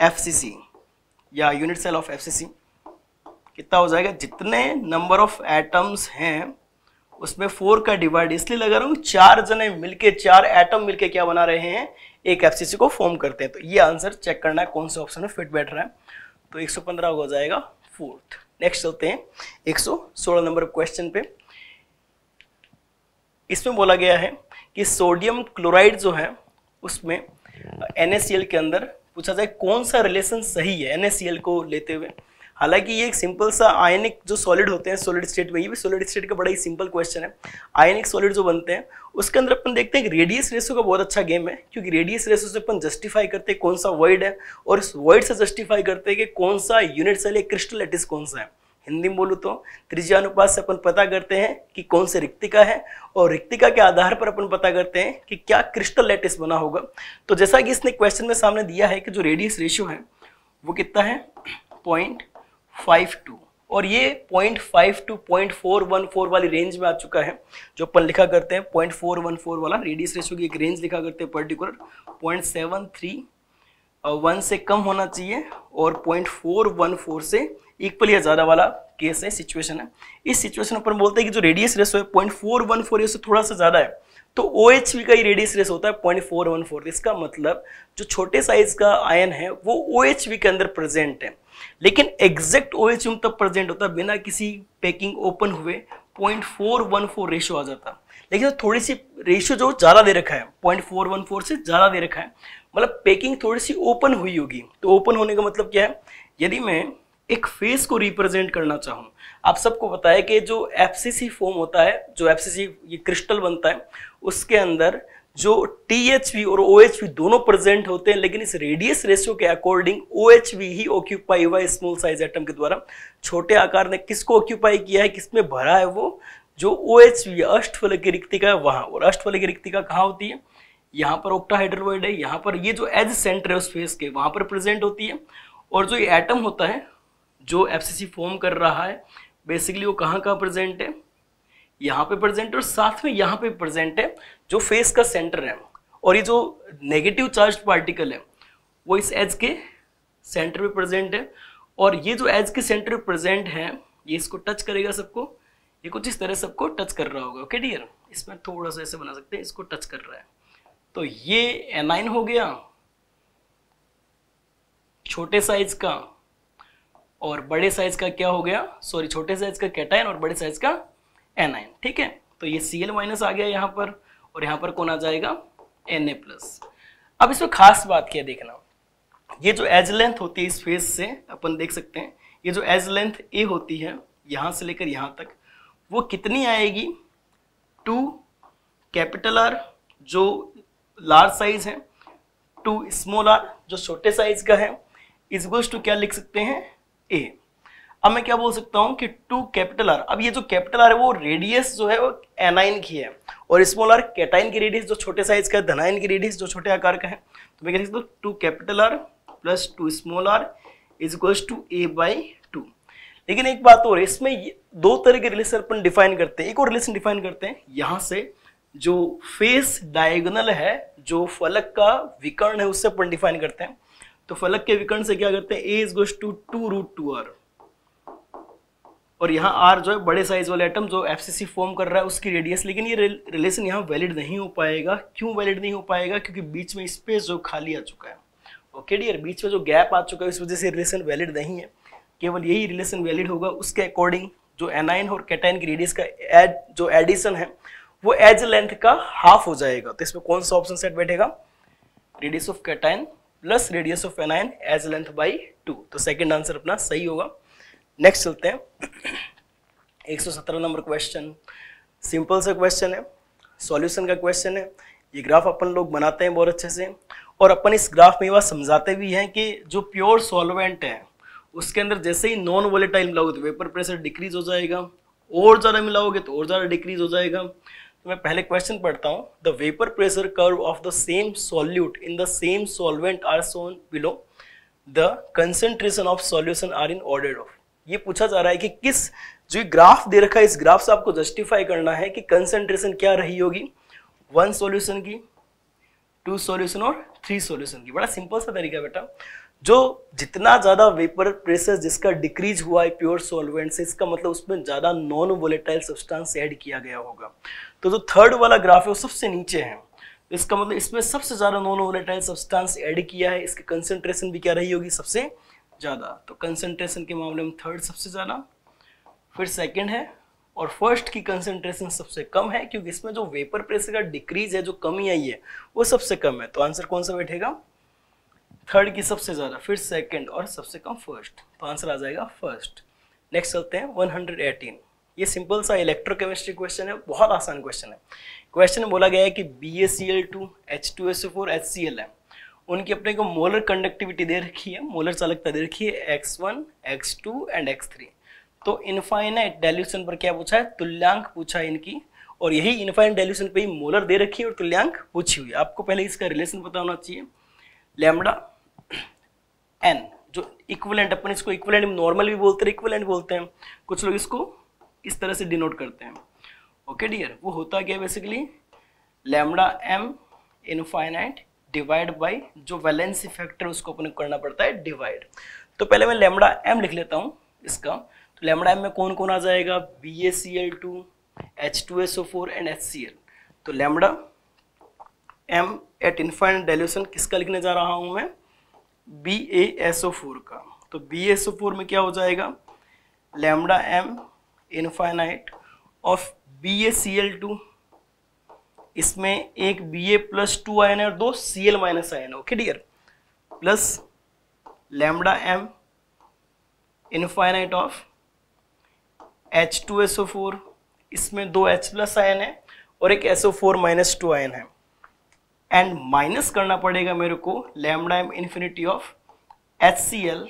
F या यूनिट सेल ऑफ एफ कितना हो जाएगा जितने नंबर ऑफ एटम्स हैं उसमें फोर का डिवाइड इसलिए लगा रहा हूँ चार जने मिलके चार एटम मिलके क्या बना रहे हैं एक एफ को फॉर्म करते हैं तो ये आंसर चेक करना है कौन सा ऑप्शन में फिट बैठ रहा है तो 115 हो जाएगा फोर्थ नेक्स्ट चलते हैं 116 नंबर क्वेश्चन पे इसमें बोला गया है कि सोडियम क्लोराइड जो है उसमें एनएससीएल के अंदर पूछा जाए कौन सा रिलेशन सही है एनएससीएल को लेते हुए हालांकि ये एक सिंपल सा आयनिक जो सॉलिड होते हैं सॉलिड स्टेट में ये भी सॉलिड स्टेट का बड़ा ही सिंपल क्वेश्चन है आयनिक सॉलिड जो बनते हैं उसके अंदर अपन देखते हैं कि रेडियस रेसो का बहुत अच्छा गेम है क्योंकि रेडियस रेसो से अपन जस्टिफाई करते हैं कौन सा वर्ड है और इस वर्ड से जस्टिफाई करते हैं कि कौन सा यूनिट सेल या क्रिस्टल लेटिस कौन सा है हिंदी में बोलूँ तो त्रिज्यानुपात से अपन पता करते हैं कि कौन से रिक्तिका है और रिक्तिका के आधार पर अपन पता करते हैं कि क्या क्रिस्टल लेटिस बना होगा तो जैसा कि इसने क्वेश्चन में सामने दिया है कि जो रेडियस रेशियो है वो कितना है पॉइंट फाइव टू और ये point five two point four one four वाली रेंज में आ चुका है जो अपन लिखा करते हैं पॉइंट फोर वन फोर वाला रेडियस रेशो की एक रेंज लिखा करते हैं particular point seven three one से कम होना चाहिए और पॉइंट फोर वन फोर से इक्वल या ज़्यादा वाला केस है सिचुएशन है इस सिचुएशन पर बोलते हैं कि जो रेडियस रेशो है पॉइंट फोर वन फोर थोड़ा सा ज़्यादा है तो ओ एच का ही रेडियस रेस होता है पॉइंट फोर वन फोर इसका मतलब जो छोटे साइज का आयन है वो ओ OH के अंदर प्रेजेंट है लेकिन एग्जैक्ट ओएचएम तब प्रेजेंट होता बिना किसी पैकिंग ओपन हुए point four one four ratio आ जाता लेकिन तो थोड़ी सी रेशियो जो ज़्यादा दे रखा है पॉइंट फोर वन फोर से ज़्यादा दे रखा है मतलब पैकिंग थोड़ी सी ओपन हुई होगी तो ओपन होने का मतलब क्या है यदि मैं एक फेस को रिप्रेजेंट करना चाहूँ आप सबको बताया कि जो एफ फॉर्म होता है जो एफ ये क्रिस्टल बनता है उसके अंदर जो टी और ओ दोनों प्रेजेंट होते हैं लेकिन इस रेडियस रेशियो के अकॉर्डिंग ओ ही ऑक्यूपाई हुआ है स्मॉल साइज एटम के द्वारा छोटे आकार ने किसको ऑक्यूपाई किया है किसमें भरा है वो जो ओ एच वी की रिक्तिका है वहाँ और फल की रिक्तिका कहाँ होती है यहाँ पर ऑक्टाहाइड्रोवाइड है यहाँ पर ये जो एज सेंटर है उस फेस के वहाँ पर प्रेजेंट होती है और जो ये एटम होता है जो एफ फॉर्म कर रहा है बेसिकली वो कहाँ कहाँ प्रेजेंट है यहाँ पे प्रेजेंट और साथ में यहाँ पे प्रेजेंट है जो फेस का सेंटर है और ये जो नेगेटिव चार्ज पार्टिकल है वो इस एज के सेंटर में प्रेजेंट है और ये जो एज के सेंटर में प्रेजेंट है ये इसको टच करेगा सबको ये कुछ इस तरह सबको टच कर रहा होगा ओके डियर इसमें थोड़ा सा ऐसे बना सकते हैं इसको टच कर रहा है तो ये एनाइन हो गया छोटे साइज का और बड़े साइज का क्या हो गया सॉरी छोटे साइज का कैटाइन और बड़े साइज का एनाइन ठीक है तो ये सी एल माइनस आ गया यहाँ पर और यहाँ पर कौन आ जाएगा एन ए प्लस अब इसमें खास बात क्या देखना ये जो एज लेंथ होती है इस फेस से अपन देख सकते हैं ये जो एज लेंथ ए होती है यहाँ से लेकर यहाँ तक वो कितनी आएगी टू कैपिटल आर जो लार्ज साइज है टू स्मॉल आर जो छोटे साइज का है इस गोस्ट टू क्या लिख सकते हैं ए अब मैं क्या बोल सकता हूँ कि टू कैपिटल आर अब ये जो कैपिटल आर है वो रेडियस जो है वो एनाइन की है और स्मॉल आर कैटाइन की ग्रेडिस जो छोटे साइज का है धनाइन ग्रेडिस जो छोटे आकार का है तो मैं कह सकता हूँ two capital R plus two small R is equals to A by two लेकिन एक बात और इसमें दो तरह के रिलेशन अपन डिफाइन करते हैं एक और रिलेशन डिफाइन करते हैं यहाँ से जो फेस डायगोनल है जो फलक का विकर्ण है उससे अपन डिफाइन करते हैं तो फलक के विकर्ण से क्या करते हैं A is goes to two root two R और यहाँ आर जो है बड़े साइज वाले एटम जो एफ फॉर्म कर रहा है उसकी रेडियस लेकिन ये रिलेशन यहाँ वैलिड नहीं हो पाएगा क्यों वैलिड नहीं हो पाएगा क्योंकि बीच में स्पेस जो खाली आ चुका है ओके डियर बीच में जो गैप आ चुका है इस वजह से रिलेशन वैलिड नहीं है केवल यही रिलेशन वैलिड होगा उसके अकॉर्डिंग जो एनाइन और कैटाइन की रेडियस का एड जो एडिशन है वो एज लेंथ का हाफ हो जाएगा तो इसमें कौन सा ऑप्शन सेट बैठेगा radius of cation plus radius of anion edge length by two तो सेकेंड आंसर अपना सही होगा नेक्स्ट चलते हैं 117 नंबर क्वेश्चन सिंपल सा क्वेश्चन है सॉल्यूशन का क्वेश्चन है ये ग्राफ अपन लोग बनाते हैं बहुत अच्छे से और अपन इस ग्राफ में वह समझाते भी हैं कि जो प्योर सॉल्वेंट है उसके अंदर जैसे ही नॉन वोलेटाइल मिलाओगे तो वेपर प्रेशर डिक्रीज हो जाएगा और ज़्यादा मिलाओगे तो और ज़्यादा डिक्रीज हो जाएगा तो मैं पहले क्वेश्चन पढ़ता हूँ the vapour pressure curve of the same solute in the same solvent are shown below the concentration of solution are in order of ये पूछा जा रहा है कि किस जो ग्राफ दे रखा है इस ग्राफ से आपको जस्टिफाई करना है कि कंसेंट्रेशन क्या रही होगी वन सॉल्यूशन की टू सॉल्यूशन और थ्री सॉल्यूशन की बड़ा सिंपल सा तरीका बेटा जो जितना ज़्यादा वेपर प्रेशर जिसका डिक्रीज हुआ है प्योर सॉल्वेंट से इसका मतलब उसमें ज़्यादा नॉन वोलेटाइल सब्सटेंस ऐड किया गया होगा तो जो थर्ड वाला ग्राफ है वो सबसे नीचे है तो इसका मतलब इसमें सबसे ज़्यादा नॉन वोलेटाइल सब्सटेंस ऐड किया है इसकी कंसेंट्रेशन भी क्या रही होगी सबसे ज़्यादा तो कंसेंट्रेशन के मामले में थर्ड सबसे ज़्यादा फिर सेकेंड है और फर्स्ट की कंसेंट्रेशन सबसे कम है क्योंकि इसमें जो वेपर प्रेशर का डिक्रीज है जो कमी आई है वो सबसे कम है तो आंसर कौन सा बैठेगा थर्ड की सबसे ज़्यादा फिर सेकंड और सबसे कम फर्स्ट तो आंसर आ जाएगा फर्स्ट नेक्स्ट चलते हैं वन ये सिंपल सा इलेक्ट्रोकेमिस्ट्री क्वेश्चन है बहुत आसान क्वेश्चन है क्वेश्चन में बोला गया है कि B A C L two H two S four H C L है उनकी अपने को मोलर कंडक्टिविटी दे रखी है मोलर चालकता दे रखी है X one X two and X three तो इनफाइनाइट डेल्यूशन पर क्या पूछा है तुल्यांक पूछा है इनकी और यही इनफाइनाइट डेल्यूशन पे ही मोलर दे रखी है और तुल्यांक पूछी हुई है आपको पहले इसका रिलेशन पता होना चाहिए लेमडा एन जो इक्वलेंट अपन इसको इक्वलेंट नॉर्मल भी बोलते हैं इक्वलेंट बोलते हैं कुछ लोग इसको इस तरह से डिनोट करते हैं ओके डियर वो होता क्या basically lambda M infinite divide by जो वैलेंसी फैक्टर उसको अपने करना पड़ता है डिवाइड तो पहले मैं लेमड़ा एम लिख लेता हूँ इसका तो लेमड़ा एम में कौन कौन आ जाएगा B A C L two H two S O four and H C L तो lambda M at infinite dilution किसका लिखने जा रहा हूँ मैं B A S O four का तो बी एस ओ फोर में क्या हो जाएगा lambda M infinite of B A C L two इसमें एक B A plus two ion है और दो सी एल माइनस आयन है okay dear plus lambda M infinite of H two S O four इसमें दो एच प्लस आयन है और एक S O four minus two ion है एंड माइनस करना पड़ेगा मेरे को lambda M infinity of H C L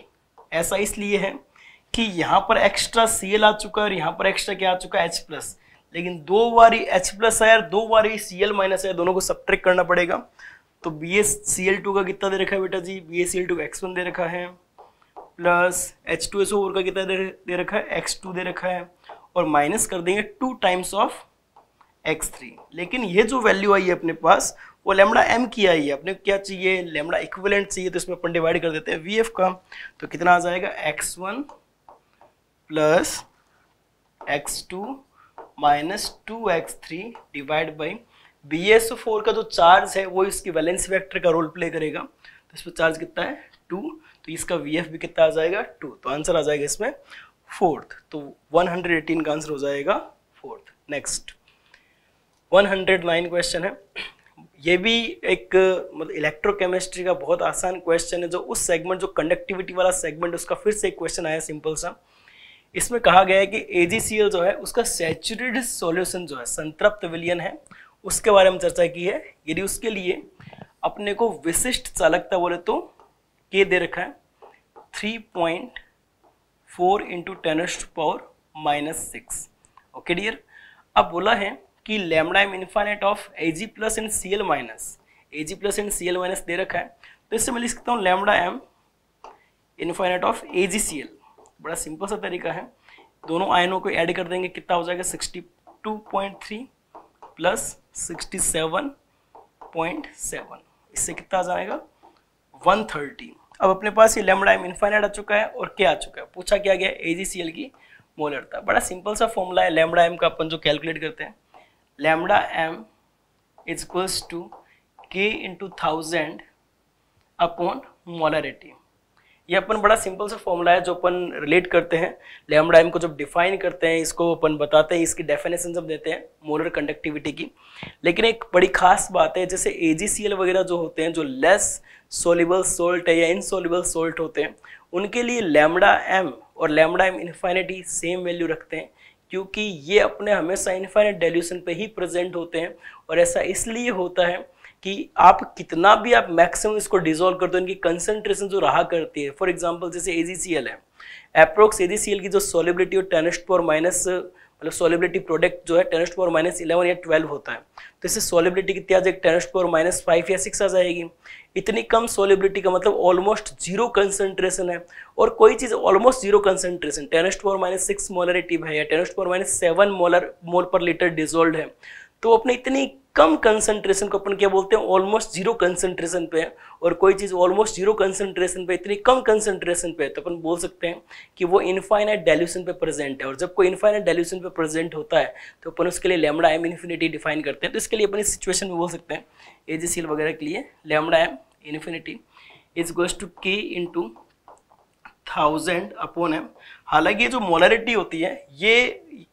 ऐसा इसलिए है कि यहाँ पर एक्स्ट्रा सी एल आ चुका है और यहाँ पर एक्स्ट्रा क्या आ चुका है एच प्लस लेकिन दो बारी H प्लस आया दो बारी सी एल माइनस आया दोनों को सब करना पड़ेगा तो B S C L two का कितना दे रखा है बेटा जी B S C L two का एक्स वन दे रखा है plus H two S O का कितना दे रखा है एक्स टू दे रखा है और माइनस कर देंगे two times of X three लेकिन ये जो वैल्यू आई है अपने पास वो लेमड़ा एम की आई है अपने क्या चाहिए लेमड़ा इक्वलेंट चाहिए तो इसमें अपन डिवाइड कर देते हैं वी एफ का तो कितना आ जाएगा X one plus X two minus two X three divide by B S four का जो चार्ज है वो इसकी वैलेंस वेक्टर का रोल प्ले करेगा तो इसमें चार्ज कितना है टू तो इसका वी भी कितना आ जाएगा टू तो आंसर आ जाएगा इसमें फोर्थ तो 118 का आंसर हो जाएगा फोर्थ नेक्स्ट 109 क्वेश्चन है ये भी एक मतलब इलेक्ट्रोकेमिस्ट्री का बहुत आसान क्वेश्चन है जो उस सेगमेंट जो कंडक्टिविटी वाला सेगमेंट उसका फिर से एक क्वेश्चन आया सिंपल सा इसमें कहा गया है कि एल जो है उसका सैचुरेड सॉल्यूशन जो है संतृप्त विलियन है उसके बारे में चर्चा की है यदि उसके लिए अपने को विशिष्ट चालकता बोले तो के दे रखा है three point four into tenth power minus six okay dear अब बोला है कि lambda M infinite of A G plus in C L minus A G plus and C L minus दे रखा है तो इससे मैं लिख सकता हूँ lambda M infinite of A G C L बड़ा सिंपल सा तरीका है दोनों आयनों को ऐड कर देंगे कितना हो जाएगा 62.3 प्लस 67.7 इससे कितना आ जाएगा 130 अब अपने पास ये लेमड़ा एम इन्फाइनाइट आ चुका है और क्या आ चुका है पूछा क्या गया ए की मोलरता बड़ा सिंपल सा फॉर्मूला है लेमड़ा एम का अपन जो कैलकुलेट करते हैं lambda M is equals to K into thousand upon molarity ये अपन बड़ा सिंपल सा फॉर्मूला है जो अपन रिलेट करते हैं लेमडा एम को जब डिफाइन करते हैं इसको अपन बताते हैं इसकी डेफिनेशन जब देते हैं मोलर कंडक्टिविटी की लेकिन एक बड़ी खास बात है जैसे ए वगैरह जो होते हैं जो लेस सोलिबल सोल्ट है या इनसोलिबल सोल्ट होते हैं उनके लिए लेमडा एम और lambda M infinity same value रखते हैं क्योंकि ये अपने हमेशा इन्फाइनिट डेल्यूशन पर ही प्रजेंट होते हैं और ऐसा इसलिए होता है कि आप कितना भी आप मैक्सिमम इसको डिजोल्व कर दो इनकी कंसेंट्रेशन जो रहा करती है फॉर एग्जाम्पल जैसे एजीसीएल है अप्रोक्स एजीसीएल की जो सोलिब्रिटी और टेनस्ट पर माइनस मतलब सोलिब्रिटी प्रोडक्ट जो है टेनस्ट पर माइनस इलेवन या ट्वेल्व होता है तो इससे सॉलिबिलिटी कितनी आ जाएगी टेनस्ट पर माइनस फाइव या सिक्स आ जाएगी इतनी कम सोलिब्रिटी का मतलब ऑलमोस्ट जीरो कंसेंट्रेशन है और कोई चीज़ ऑलमोस्ट जीरो कंसेंट्रेशन टेनस्ट पर माइनस सिक्स मोलर एटिव है या टेनस्ट पर माइनस सेवन मोलर मोल पर लीटर डिजोल्व है तो अपने इतनी कम कंसंट्रेशन को अपन क्या बोलते हैं ऑलमोस्ट जीरो कंसंट्रेशन पे है और कोई चीज़ ऑलमोस्ट जीरो कंसंट्रेशन पे इतनी कम कंसंट्रेशन पे है तो अपन बोल सकते हैं कि वो इनफाइनाइट डाइल्यूशन पे प्रेजेंट है और जब कोई इनफाइनाइट डाइल्यूशन पे प्रेजेंट होता है तो अपन उसके लिए लेमड़ा एम इन्फिनिटी डिफाइन करते हैं तो इसके लिए अपन इस सिचुएशन में बोल सकते हैं ए जी वगैरह के लिए lambda M infinity is goes to K into thousand upon M हालांकि ये जो मोलरिटी होती है ये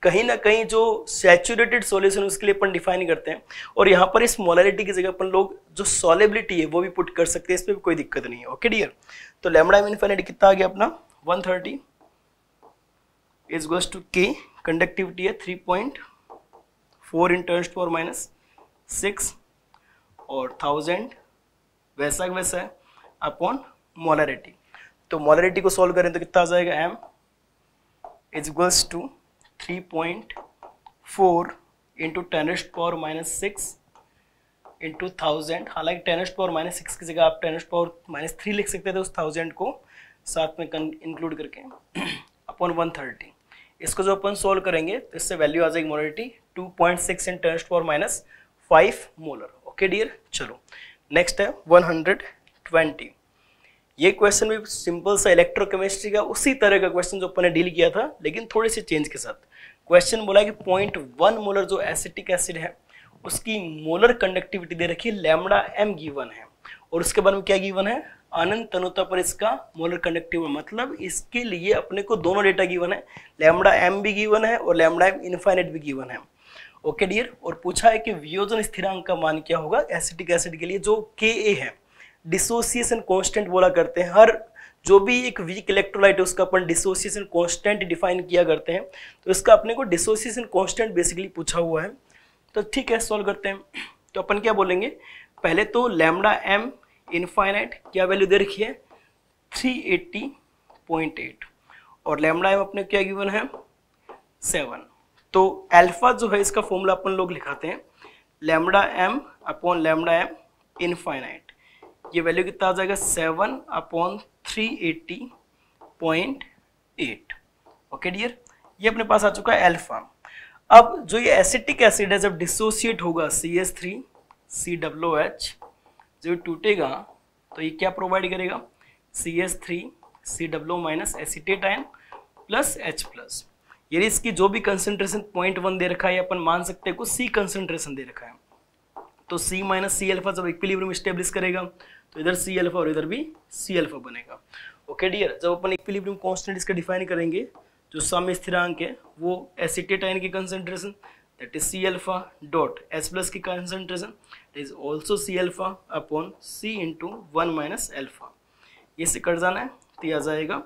कहीं ना कहीं जो सैचुरेटेड सोल्यूशन उसके लिए अपन डिफाइन करते हैं और यहाँ पर इस मोलरिटी की जगह अपन लोग जो सॉलेबिलिटी है वो भी पुट कर सकते हैं इसमें भी कोई दिक्कत नहीं है ओके डियर तो लेमड़ा में इन्फाइनाइट कितना आ गया अपना 130 thirty is goes to K conductivity है three point four in tens to और माइनस सिक्स और थाउजेंड वैसा वैसा है अपॉन मोलरिटी तो मोलरिटी को सॉल्व करें तो कितना आ जाएगा M is equals to 3.4 into tenth power minus six into thousand हालांकि tenth power minus six की जगह आप ten tenth power minus three लिख सकते थे उस थाउजेंड को साथ में इंक्लूड करके अपॉन वन थर्टी इसको जो अपन सोल्व करेंगे तो इससे वैल्यू आ जाएगी molarity two point six in tenth power minus five molar okay dear चलो नेक्स्ट है वन हंड्रेड ट्वेंटी ये क्वेश्चन भी सिंपल सा इलेक्ट्रोकेमिस्ट्री का उसी तरह का क्वेश्चन जो अपन ने डील किया था लेकिन थोड़े से चेंज के साथ क्वेश्चन बोला कि पॉइंट वन मोलर जो एसिटिक एसिड है उसकी मोलर कंडक्टिविटी दे रखी लैमडा एम गीवन है और उसके बारे में क्या गीवन है अनंत तनुता पर इसका मोलर कंडक्टिव मतलब इसके लिए अपने को दोनों डेटा गिवन है लेमडा एम भी गीवन है और लैमडा एम इन्फाइनेट भी गीवन है ओके डियर और पूछा है कि वियोजन स्थिरांक का मान क्या होगा एसिटिक एसिड के लिए जो के ए है डिसोसिएशन कॉन्स्टेंट बोला करते हैं हर जो भी एक वीक इलेक्ट्रोलाइट है उसका अपन डिसोसिएशन कॉन्स्टेंट डिफाइन किया करते हैं तो इसका अपने को डिसोसिएशन कॉन्स्टेंट बेसिकली पूछा हुआ है तो ठीक है सॉल्व करते हैं तो अपन क्या बोलेंगे पहले तो लैमडा एम इनफाइनाइट क्या वैल्यू दे रखी है एट और लैमडा एम अपने क्या गिवन है सेवन तो एल्फा जो है इसका फॉर्मूला अपन लोग लिखाते हैं lambda M upon lambda M infinite ये वैल्यू कितना आ जाएगा seven upon three eighty point eight okay dear ये अपने पास आ चुका है एल्फा अब जो ये एसिटिक एसिड है जब डिसोसिएट होगा C S three C double O H जब टूटेगा तो ये क्या प्रोवाइड करेगा C S three C double O minus acetate ion plus H plus यानी इसकी जो भी कंसेंट्रेशन पॉइंट वन दे रखा है अपन मान सकते हैं को सी कंसेंट्रेशन दे रखा है तो सी माइनस सी एल्फा जब इक्विलिब्रियम स्टेब्लिश करेगा तो इधर सी एल्फा और इधर भी सी एल्फा बनेगा ओके डियर जब अपन इक्विलिब्रियम कॉन्स्टेंट इसका डिफाइन करेंगे जो सम स्थिरांक है वो एसिटेट आयन की concentration that is C alpha dot S plus K is also C alpha upon C into one minus alpha ये से कट जाना है तो आ जाएगा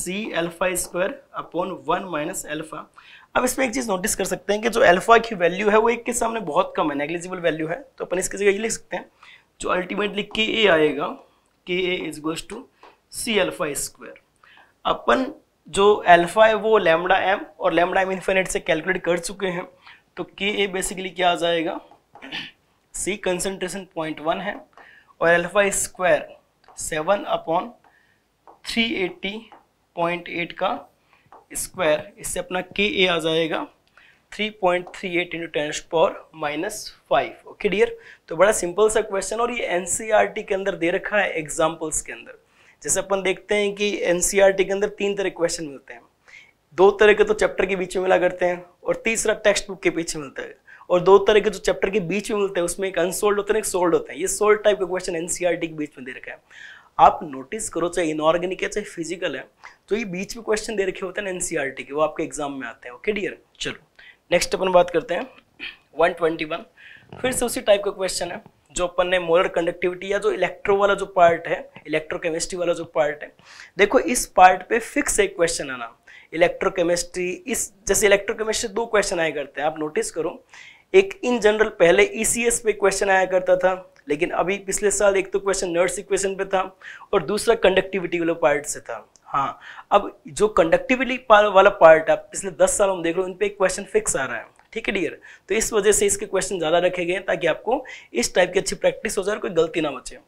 C alpha square upon one minus alpha अब इसमें एक चीज़ नोटिस कर सकते हैं कि जो अल्फा की वैल्यू है वो एक के सामने बहुत कम है नेग्लिजिबल वैल्यू है तो अपन इसकी जगह ये लिख सकते हैं जो अल्टीमेटली के ए आएगा K A is goes to C alpha square अपन जो एल्फा है वो लेमडा एम और लेमडा एम इन्फिनेट से कैलकुलेट कर चुके हैं तो के ए बेसिकली क्या आ जाएगा सी कंसनट्रेशन पॉइंट वन है और alpha square seven upon three eighty point eight का स्क्वायर इससे अपना के ए आ जाएगा three point three eight into ten power minus five okay dear तो बड़ा सिंपल सा क्वेश्चन और ये एन e के अंदर दे रखा है एग्जाम्पल्स के अंदर जैसे अपन देखते हैं कि एन e के अंदर तीन तरह क्वेश्चन मिलते हैं दो तरह के तो चैप्टर के बीच में मिला करते हैं और तीसरा टेक्स्ट बुक के पीछे मिलता है और दो तरह के जो चैप्टर के बीच में मिलते हैं उसमें एक अनसोल्ड होते हैं एक सोल्ड होते हैं ये सोल्ड टाइप के क्वेश्चन एनसीआर e के बीच में दे रखा है आप नोटिस करो चाहे इनऑर्गेनिक है चाहे फिजिकल है तो ये बीच में क्वेश्चन दे रखे होते हैं एनसीआर के वो आपके एग्जाम में आते हैं ओके डियर चलो नेक्स्ट अपन बात करते हैं 121 फिर से उसी टाइप का क्वेश्चन है जो अपन ने मोलर कंडक्टिविटी या जो इलेक्ट्रो वाला जो पार्ट है इलेक्ट्रोकेमिस्ट्री वाला जो पार्ट है देखो इस पार्ट पे फिक्स एक क्वेश्चन आना इलेक्ट्रोकेमिस्ट्री इस जैसे इलेक्ट्रोकेमिस्ट्री दो क्वेश्चन आया करते हैं आप नोटिस करो एक इन जनरल पहले ईसीएस e पे क्वेश्चन आया करता था लेकिन अभी पिछले साल एक तो क्वेश्चन नर्स इक्वेशन पे था और दूसरा कंडक्टिविटी वाले पार्ट से था हाँ अब जो कंडक्टिविटी वाला पार्ट है पिछले दस सालों में देख हो उन पर एक क्वेश्चन फिक्स आ रहा है ठीक है डियर तो इस वजह से इसके क्वेश्चन ज़्यादा रखे गए हैं ताकि आपको इस टाइप की अच्छी प्रैक्टिस हो जाए और कोई गलती ना बचे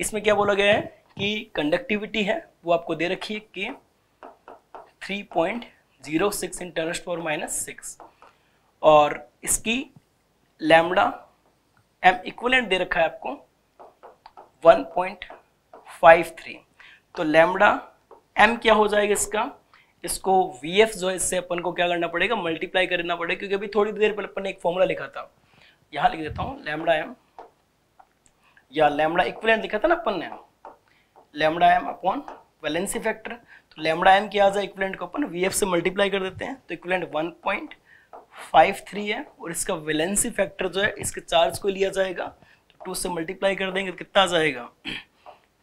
इसमें क्या बोला गया है कि कंडक्टिविटी है वो आपको दे रखी है कि three point zero six interest for minus six और इसकी लैमडा एम इक्वलेंट दे रखा है आपको थ्री तो लैमडा एम क्या हो जाएगा इसका इसको वी एफ जो है इससे अपन को क्या करना पड़ेगा मल्टीप्लाई करना पड़ेगा क्योंकि अभी थोड़ी देर पहले अपन ने एक फॉर्मूला लिखा था यहाँ लिख देता हूँ लेमडा एम या लेमडा इक्वलेंट लिखा था ना अपन ने lambda M upon valency factor तो लेमडा एम क्या आ जाए इक्वलेंट को अपन वी एफ से मल्टीप्लाई कर देते हैं तो equivalent one point five three है और इसका वैलेंसी फैक्टर जो है इसके चार्ज को लिया जाएगा तो टू से मल्टीप्लाई कर देंगे तो कितना आ जाएगा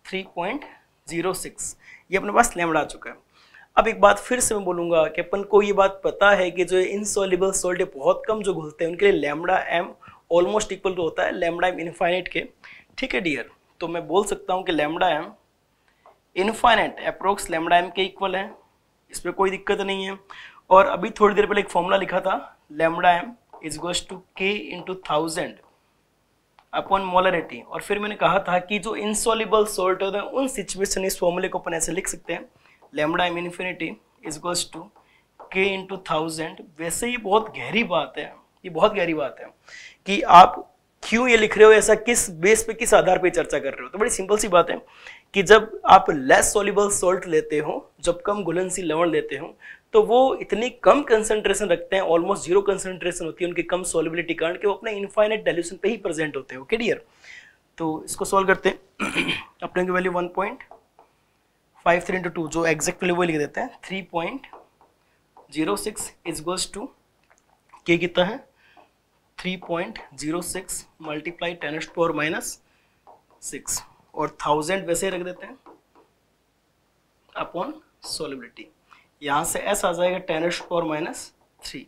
थ्री पॉइंट जीरो सिक्स ये अपने पास लेमड़ा आ चुका है अब एक बात फिर से मैं बोलूंगा कि अपन को ये बात पता है कि जो इनसॉलिबल सोल्ट बहुत कम जो घुलते हैं उनके लिए lambda M almost equal to होता है लेमड़ा एम इन्फाइनेट के ठीक है डियर तो मैं बोल सकता हूँ कि lambda M infinite approx lambda M के इक्वल है इसमें कोई दिक्कत नहीं है और अभी थोड़ी देर पहले एक फॉर्मूला लिखा था lambda M is goes to K into thousand upon molarity और फिर मैंने कहा था कि जो इंसॉलिबल सोल्ट होते हैं उन सिचुएशन इस फॉर्मूले को अपन ऐसे लिख सकते हैं lambda M infinity is goes to K into thousand वैसे ये बहुत गहरी बात है ये बहुत गहरी बात है कि आप क्यों ये लिख रहे हो ऐसा किस बेस पे किस आधार पे चर्चा कर रहे हो तो बड़ी सिंपल सी बात है कि जब आप लेस सोलिबल सोल्ट लेते हो जब कम घुलनशील लवण लेते हो तो वो इतनी कम कंसंट्रेशन रखते हैं ऑलमोस्ट जीरो कंसंट्रेशन होती है उनके कम सॉलिबिलिटी कारण के वो अपने इन्फाइनेट डायल्यूशन पे ही प्रेजेंट होते हैं ओके डियर तो इसको सॉल्व करते हैं अपने की value one point five three into two जो एग्जैक्ट वैल्यू वो लिख देते हैं three point zero six is goes to K कितना है three point zero six multiply tenth power minus six और थाउजेंड वैसे ही रख देते हैं अपॉन सोलिबिलिटी यहाँ से एस आ जाएगा tenth four minus three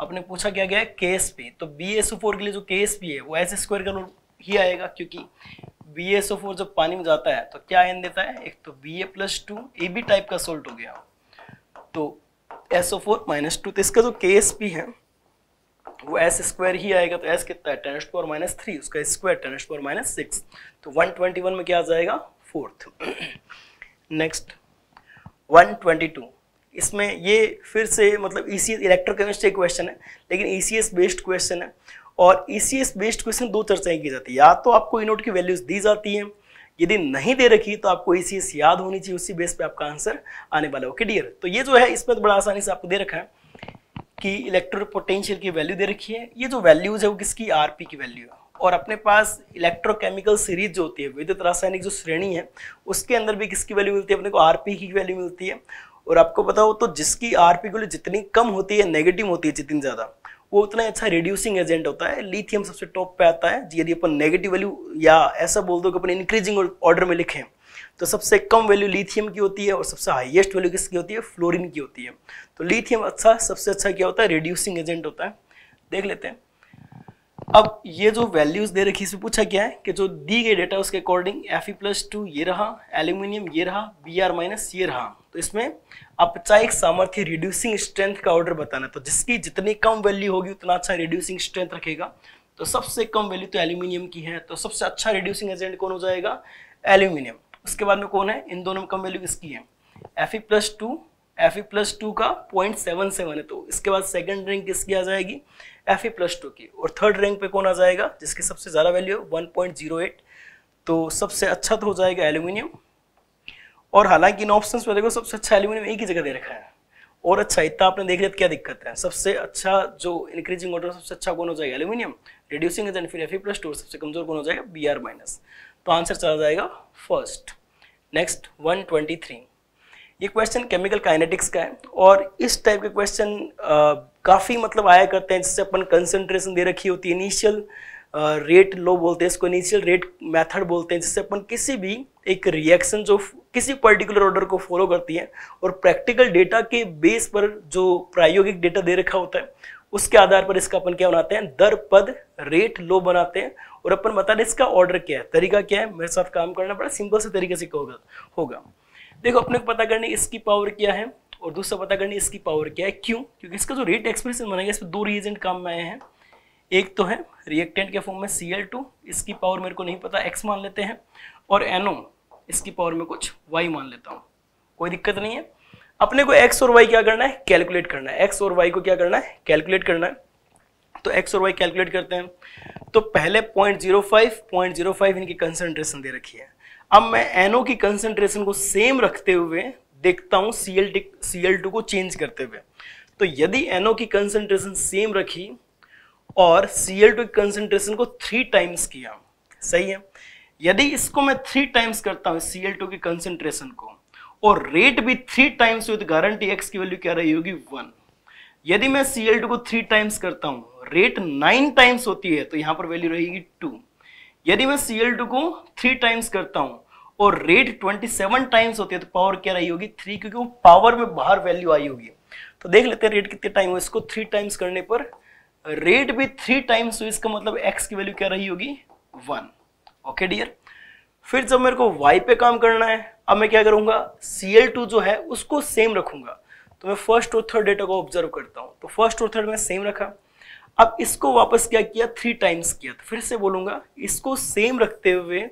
आपने पूछा क्या गया है के एस पी तो बी एस ओ फोर के लिए जो के एस पी है वो एस स्क्वायर का रूल ही आएगा क्योंकि बी एस ओ फोर जब पानी में जाता है तो क्या आयन देता है एक तो B A plus two A B type का सोल्ट हो गया तो S O four minus two तो इसका जो के एस पी है वो एस स्क्वायर ही आएगा तो एस कितना है tenth four minus three उसका square tenth four minus six तो वन ट्वेंटी वन में क्या आ जाएगा fourth next one twenty two इसमें ये फिर से मतलब E C S electrochemistry question है लेकिन E C S based question है और E C S based question दो चर्चाएं की जाती है या तो आपको इनोट की वैल्यूज दी जाती हैं यदि नहीं दे रखी तो आपको ई सी एस याद होनी चाहिए उसी बेस पे आपका आंसर आने वाला ओके डियर तो ये जो है इसमें तो बड़ा आसानी से आपको दे रखा है कि इलेक्ट्रो पोटेंशियल की वैल्यू दे रखी है ये जो वैल्यूज है वो किसकी आर पी की वैल्यू है और अपने पास इलेक्ट्रोकेमिकल सीरीज जो होती है विद्युत रासायनिक जो श्रेणी है उसके अंदर भी किसकी वैल्यू मिलती है अपने को आर पी की वैल्यू मिलती है और आपको पता हो तो जिसकी आरपी वैल्यू जितनी कम होती है नेगेटिव होती है जितनी ज़्यादा वो उतना अच्छा रिड्यूसिंग एजेंट होता है लिथियम सबसे टॉप पे आता है यदि अपन नेगेटिव वैल्यू या ऐसा बोल दो कि अपन इंक्रीजिंग ऑर्डर में लिखें तो सबसे कम वैल्यू लिथियम की होती है और सबसे हाईएस्ट वैल्यू किसकी होती है फ्लोरिन की होती है तो लिथियम अच्छा सबसे अच्छा क्या होता है रिड्यूसिंग एजेंट होता है देख लेते हैं अब ये जो वैल्यूज दे रखी इसमें पूछा गया है कि जो दी गई डेटा उसके according F E plus two ये रहा एल्यूमिनियम ये रहा बी आर माइनस ये रहा तो इसमें अपचायिक सामर्थ्य रिड्यूसिंग स्ट्रेंथ का ऑर्डर बताना तो जिसकी जितनी कम वैल्यू होगी उतना अच्छा रिड्यूसिंग स्ट्रेंथ रखेगा तो सबसे कम वैल्यू तो एल्यूमिनियम की है तो सबसे अच्छा रिड्यूसिंग एजेंट कौन हो जाएगा एल्यूमिनियम उसके बाद में कौन है इन दोनों में कम वैल्यू किसकी है F E plus two F E plus two का पॉइंट सेवन सेवन है तो इसके बाद सेकंड रैंक किसकी आ जाएगी एफ ई प्लस टू की और थर्ड रैंक पे कौन आ जाएगा जिसकी सबसे ज़्यादा वैल्यू है वन पॉइंट जीरो एट तो सबसे अच्छा तो हो जाएगा एल्यूमिनियम और हालांकि इन ऑप्शन में देखो सबसे अच्छा एल्यूमिनियम एक ही जगह दे रखा है और अच्छा इतना आपने देख लिया तो क्या दिक्कत है सबसे अच्छा जो इंक्रीजिंग ऑर्डर सबसे अच्छा कौन हो जाएगा एल्यूमिनियम रिड्यूसिंग एजेंट फिर एफ ई प्लस टू सबसे कमजोर कौन हो जाएगा बी आर माइनस तो आंसर चला जाएगा first next one twenty three ये क्वेश्चन केमिकल काइनेटिक्स का है और इस टाइप के क्वेश्चन काफ़ी मतलब आया करते हैं जिससे अपन कंसंट्रेशन दे रखी होती है इनिशियल रेट लो बोलते हैं इसको इनिशियल रेट मेथड बोलते हैं जिससे अपन किसी भी एक रिएक्शन जो किसी पर्टिकुलर ऑर्डर को फॉलो करती है और प्रैक्टिकल डेटा के बेस पर जो प्रायोगिक डेटा दे रखा होता है उसके आधार पर इसका अपन क्या बनाते हैं दर पद रेट लो बनाते हैं और अपन बता दें इसका ऑर्डर क्या है तरीका क्या है मेरे साथ काम करना बड़ा सिंपल से तरीके से होगा होगा देखो अपने को पता करनी इसकी पावर क्या है और दूसरा पता करनी इसकी पावर क्या है क्यों क्योंकि इसका जो रेट एक्सप्रेशन बनेगा इसमें दो रीजेंट काम में आए हैं एक तो है रिएक्टेंट के फॉर्म में सी इसकी पावर मेरे को नहीं पता एक्स मान लेते हैं और एनो इसकी पावर में कुछ वाई मान लेता हूँ कोई दिक्कत नहीं है अपने को एक्स और वाई क्या करना है कैलकुलेट करना है एक्स और वाई को क्या करना है कैलकुलेट करना है तो एक्स और वाई कैलकुलेट करते हैं तो पहले point zero five point zero five इनकी कंसेंट्रेशन दे रखी है अब मैं एनओ की कंसेंट्रेशन को सेम रखते हुए देखता हूँ सीएल एल टू को चेंज करते हुए तो यदि एनओ की कंसेंट्रेशन सेम रखी और सी एल टू की कंसेंट्रेशन को थ्री टाइम्स किया सही है यदि इसको मैं थ्री टाइम्स करता हूँ सीएल टू की कंसेंट्रेशन को और रेट भी three times with guarantee X की वैल्यू क्या रही होगी वन यदि मैं सी एल टू को थ्री टाइम्स करता हूँ रेट नाइन टाइम्स होती है तो यहाँ पर वैल्यू रहेगी टू यदि मैं सी को थ्री टाइम्स करता हूं और रेट 27 टाइम्स होती है तो पावर क्या रही होगी थ्री क्योंकि वो पावर में बाहर वैल्यू आई होगी तो देख लेते हैं रेट कितने टाइम हो इसको थ्री टाइम्स करने पर रेट भी थ्री टाइम्स हुई इसका मतलब एक्स की वैल्यू क्या रही होगी वन ओके डियर फिर जब मेरे को वाई पे काम करना है अब मैं क्या करूंगा सी जो है उसको सेम रखूंगा तो मैं फर्स्ट और थर्ड डेटा को ऑब्जर्व करता हूँ तो फर्स्ट और थर्ड में सेम रखा अब इसको वापस क्या किया थ्री टाइम्स किया तो फिर से बोलूंगा इसको सेम रखते हुए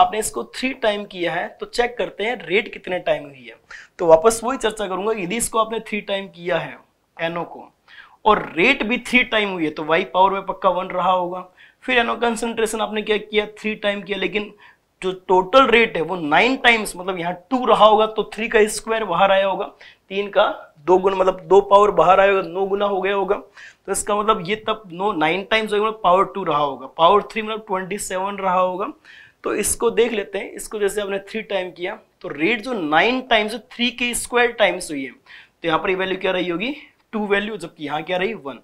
आपने इसको थ्री टाइम किया है तो चेक करते हैं रेट कितने टाइम हुई है तो वापस वही चर्चा करूंगा यदि इसको आपने थ्री टाइम किया है एनो को और रेट भी थ्री टाइम हुई है तो वाई पावर में पक्का वन रहा होगा फिर एनो कंसेंट्रेशन आपने क्या किया थ्री टाइम किया लेकिन जो टोटल रेट है वो नाइन टाइम्स मतलब यहाँ टू रहा होगा तो थ्री का स्क्वायर बाहर आया होगा तीन का दो गुना मतलब दो पावर बाहर आया होगा नौ गुना हो गया होगा तो इसका मतलब ये तब नो नाइन टाइम्स मतलब पावर टू रहा होगा पावर थ्री मतलब ट्वेंटी सेवन रहा होगा तो इसको देख लेते हैं इसको जैसे आपने थ्री टाइम किया तो रेट जो नाइन टाइम्स थ्री के स्क्वायर टाइम्स हुई है तो यहाँ पर ये वैल्यू क्या रही होगी टू वैल्यू जबकि यहाँ क्या रही वन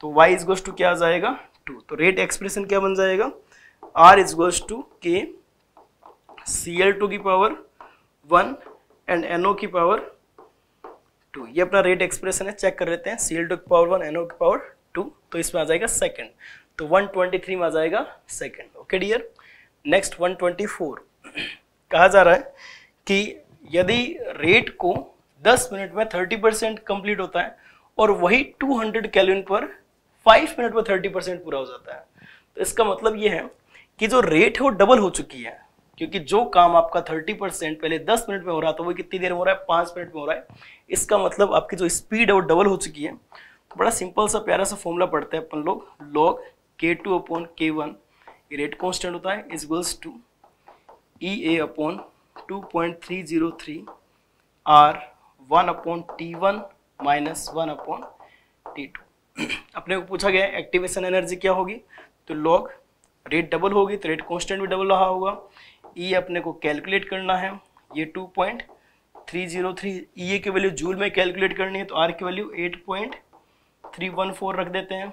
तो वाई इज गोज टू क्या आ जाएगा टू तो रेट एक्सप्रेशन क्या बन जाएगा are is goes to K C L two की power one and N O की पावर टू ये अपना रेट एक्सप्रेशन है चेक कर लेते हैं सी एल टू की पावर वन एनओ की पावर टू तो इसमें आ जाएगा सेकेंड तो 123 में आ जाएगा सेकेंड ओके डियर नेक्स्ट 124 कहा जा रहा है कि यदि रेट को 10 मिनट में 30 परसेंट कंप्लीट होता है और वही 200 हंड्रेड कैलोन पर 5 मिनट में 30 परसेंट पूरा हो जाता है तो इसका मतलब ये है कि जो रेट है वो डबल हो चुकी है क्योंकि जो काम आपका 30 परसेंट पहले 10 मिनट में हो रहा था तो वो कितनी देर में हो रहा है पाँच मिनट में हो रहा है इसका मतलब आपकी जो स्पीड है वो डबल हो चुकी है तो बड़ा सिंपल सा प्यारा सा फॉर्मूला पढ़ते हैं अपन लोग log K two upon K one ये रेट कॉन्स्टेंट होता है is goals to E A upon two point three zero three R one upon T one minus one upon T two अपने को पूछा गया एक्टिवेशन एनर्जी क्या होगी तो लॉग रेट डबल होगी तो रेट कॉन्स्टेंट भी डबल रहा होगा ई e अपने को कैलकुलेट करना है ये two point three zero three E की वैल्यू जूल में कैलकुलेट करनी है तो आर की value eight point three one four रख देते हैं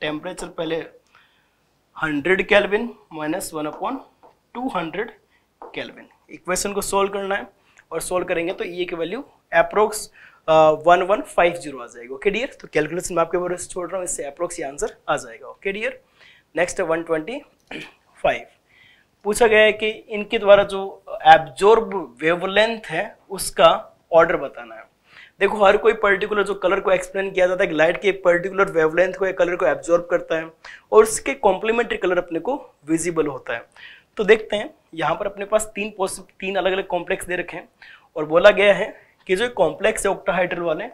टेम्परेचर पहले hundred kelvin minus one upon two hundred kelvin equation को सोल्व करना है और सोल्व करेंगे तो ई e की value approx one one five zero आ जाएगा ओके डियर तो कैलकुलेशन मैं आपके बारे छोड़ रहा हूँ इससे अप्रोक्स ये आंसर आ जाएगा okay dear next one twenty five पूछा गया है कि इनके द्वारा जो एब्जॉर्ब वेवलेंथ है उसका ऑर्डर बताना है देखो हर कोई पर्टिकुलर जो कलर को एक्सप्लेन किया जाता है कि लाइट के पर्टिकुलर वेवलेंथ को या कलर को एब्जॉर्ब करता है और उसके कॉम्प्लीमेंट्री कलर अपने को विजिबल होता है तो देखते हैं यहाँ पर अपने पास तीन पॉसिब तीन अलग अलग कॉम्प्लेक्स दे रखे हैं और बोला गया है कि जो कॉम्प्लेक्स है ऑक्टाहाइड्रल वाले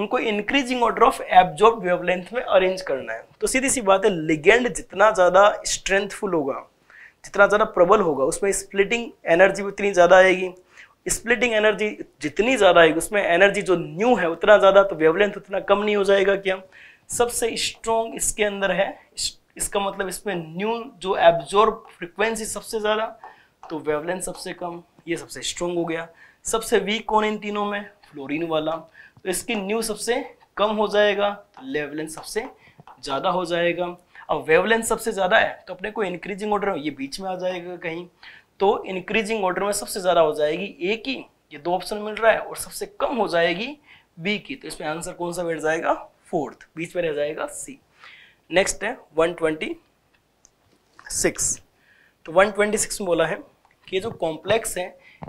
उनको increasing order of absorb wavelength में अरेंज करना है तो सीधी सी बात है लिगेंड जितना ज़्यादा स्ट्रेंथफुल होगा जितना ज़्यादा प्रबल होगा उसमें स्प्लिटिंग एनर्जी उतनी ज़्यादा आएगी स्प्लिटिंग एनर्जी जितनी ज़्यादा आएगी उसमें एनर्जी जो न्यू है उतना ज़्यादा तो वेवलेंथ उतना कम नहीं हो जाएगा क्या सबसे स्ट्रॉन्ग इसके अंदर है इसका मतलब इसमें न्यू जो एब्जॉर्ब फ्रिक्वेंसी सबसे ज़्यादा तो वेवलेंथ सबसे कम ये सबसे स्ट्रॉन्ग हो गया सबसे वीक कौन इन तीनों में फ्लोरिन वाला तो इसकी न्यू सबसे कम हो जाएगा लेवलेंथ तो सबसे ज़्यादा हो जाएगा अब वेवलेंथ सबसे ज़्यादा है तो अपने को इंक्रीजिंग ऑर्डर में ये बीच में आ जाएगा कहीं तो इंक्रीजिंग ऑर्डर में सबसे ज़्यादा हो जाएगी ए की ये दो ऑप्शन मिल रहा है और सबसे कम हो जाएगी बी की तो इसमें आंसर कौन सा बैठ जाएगा फोर्थ बीच में रह जाएगा सी नेक्स्ट है वन ट्वेंटी सिक्स तो वन ट्वेंटी सिक्स में बोला है कि जो कॉम्प्लेक्स है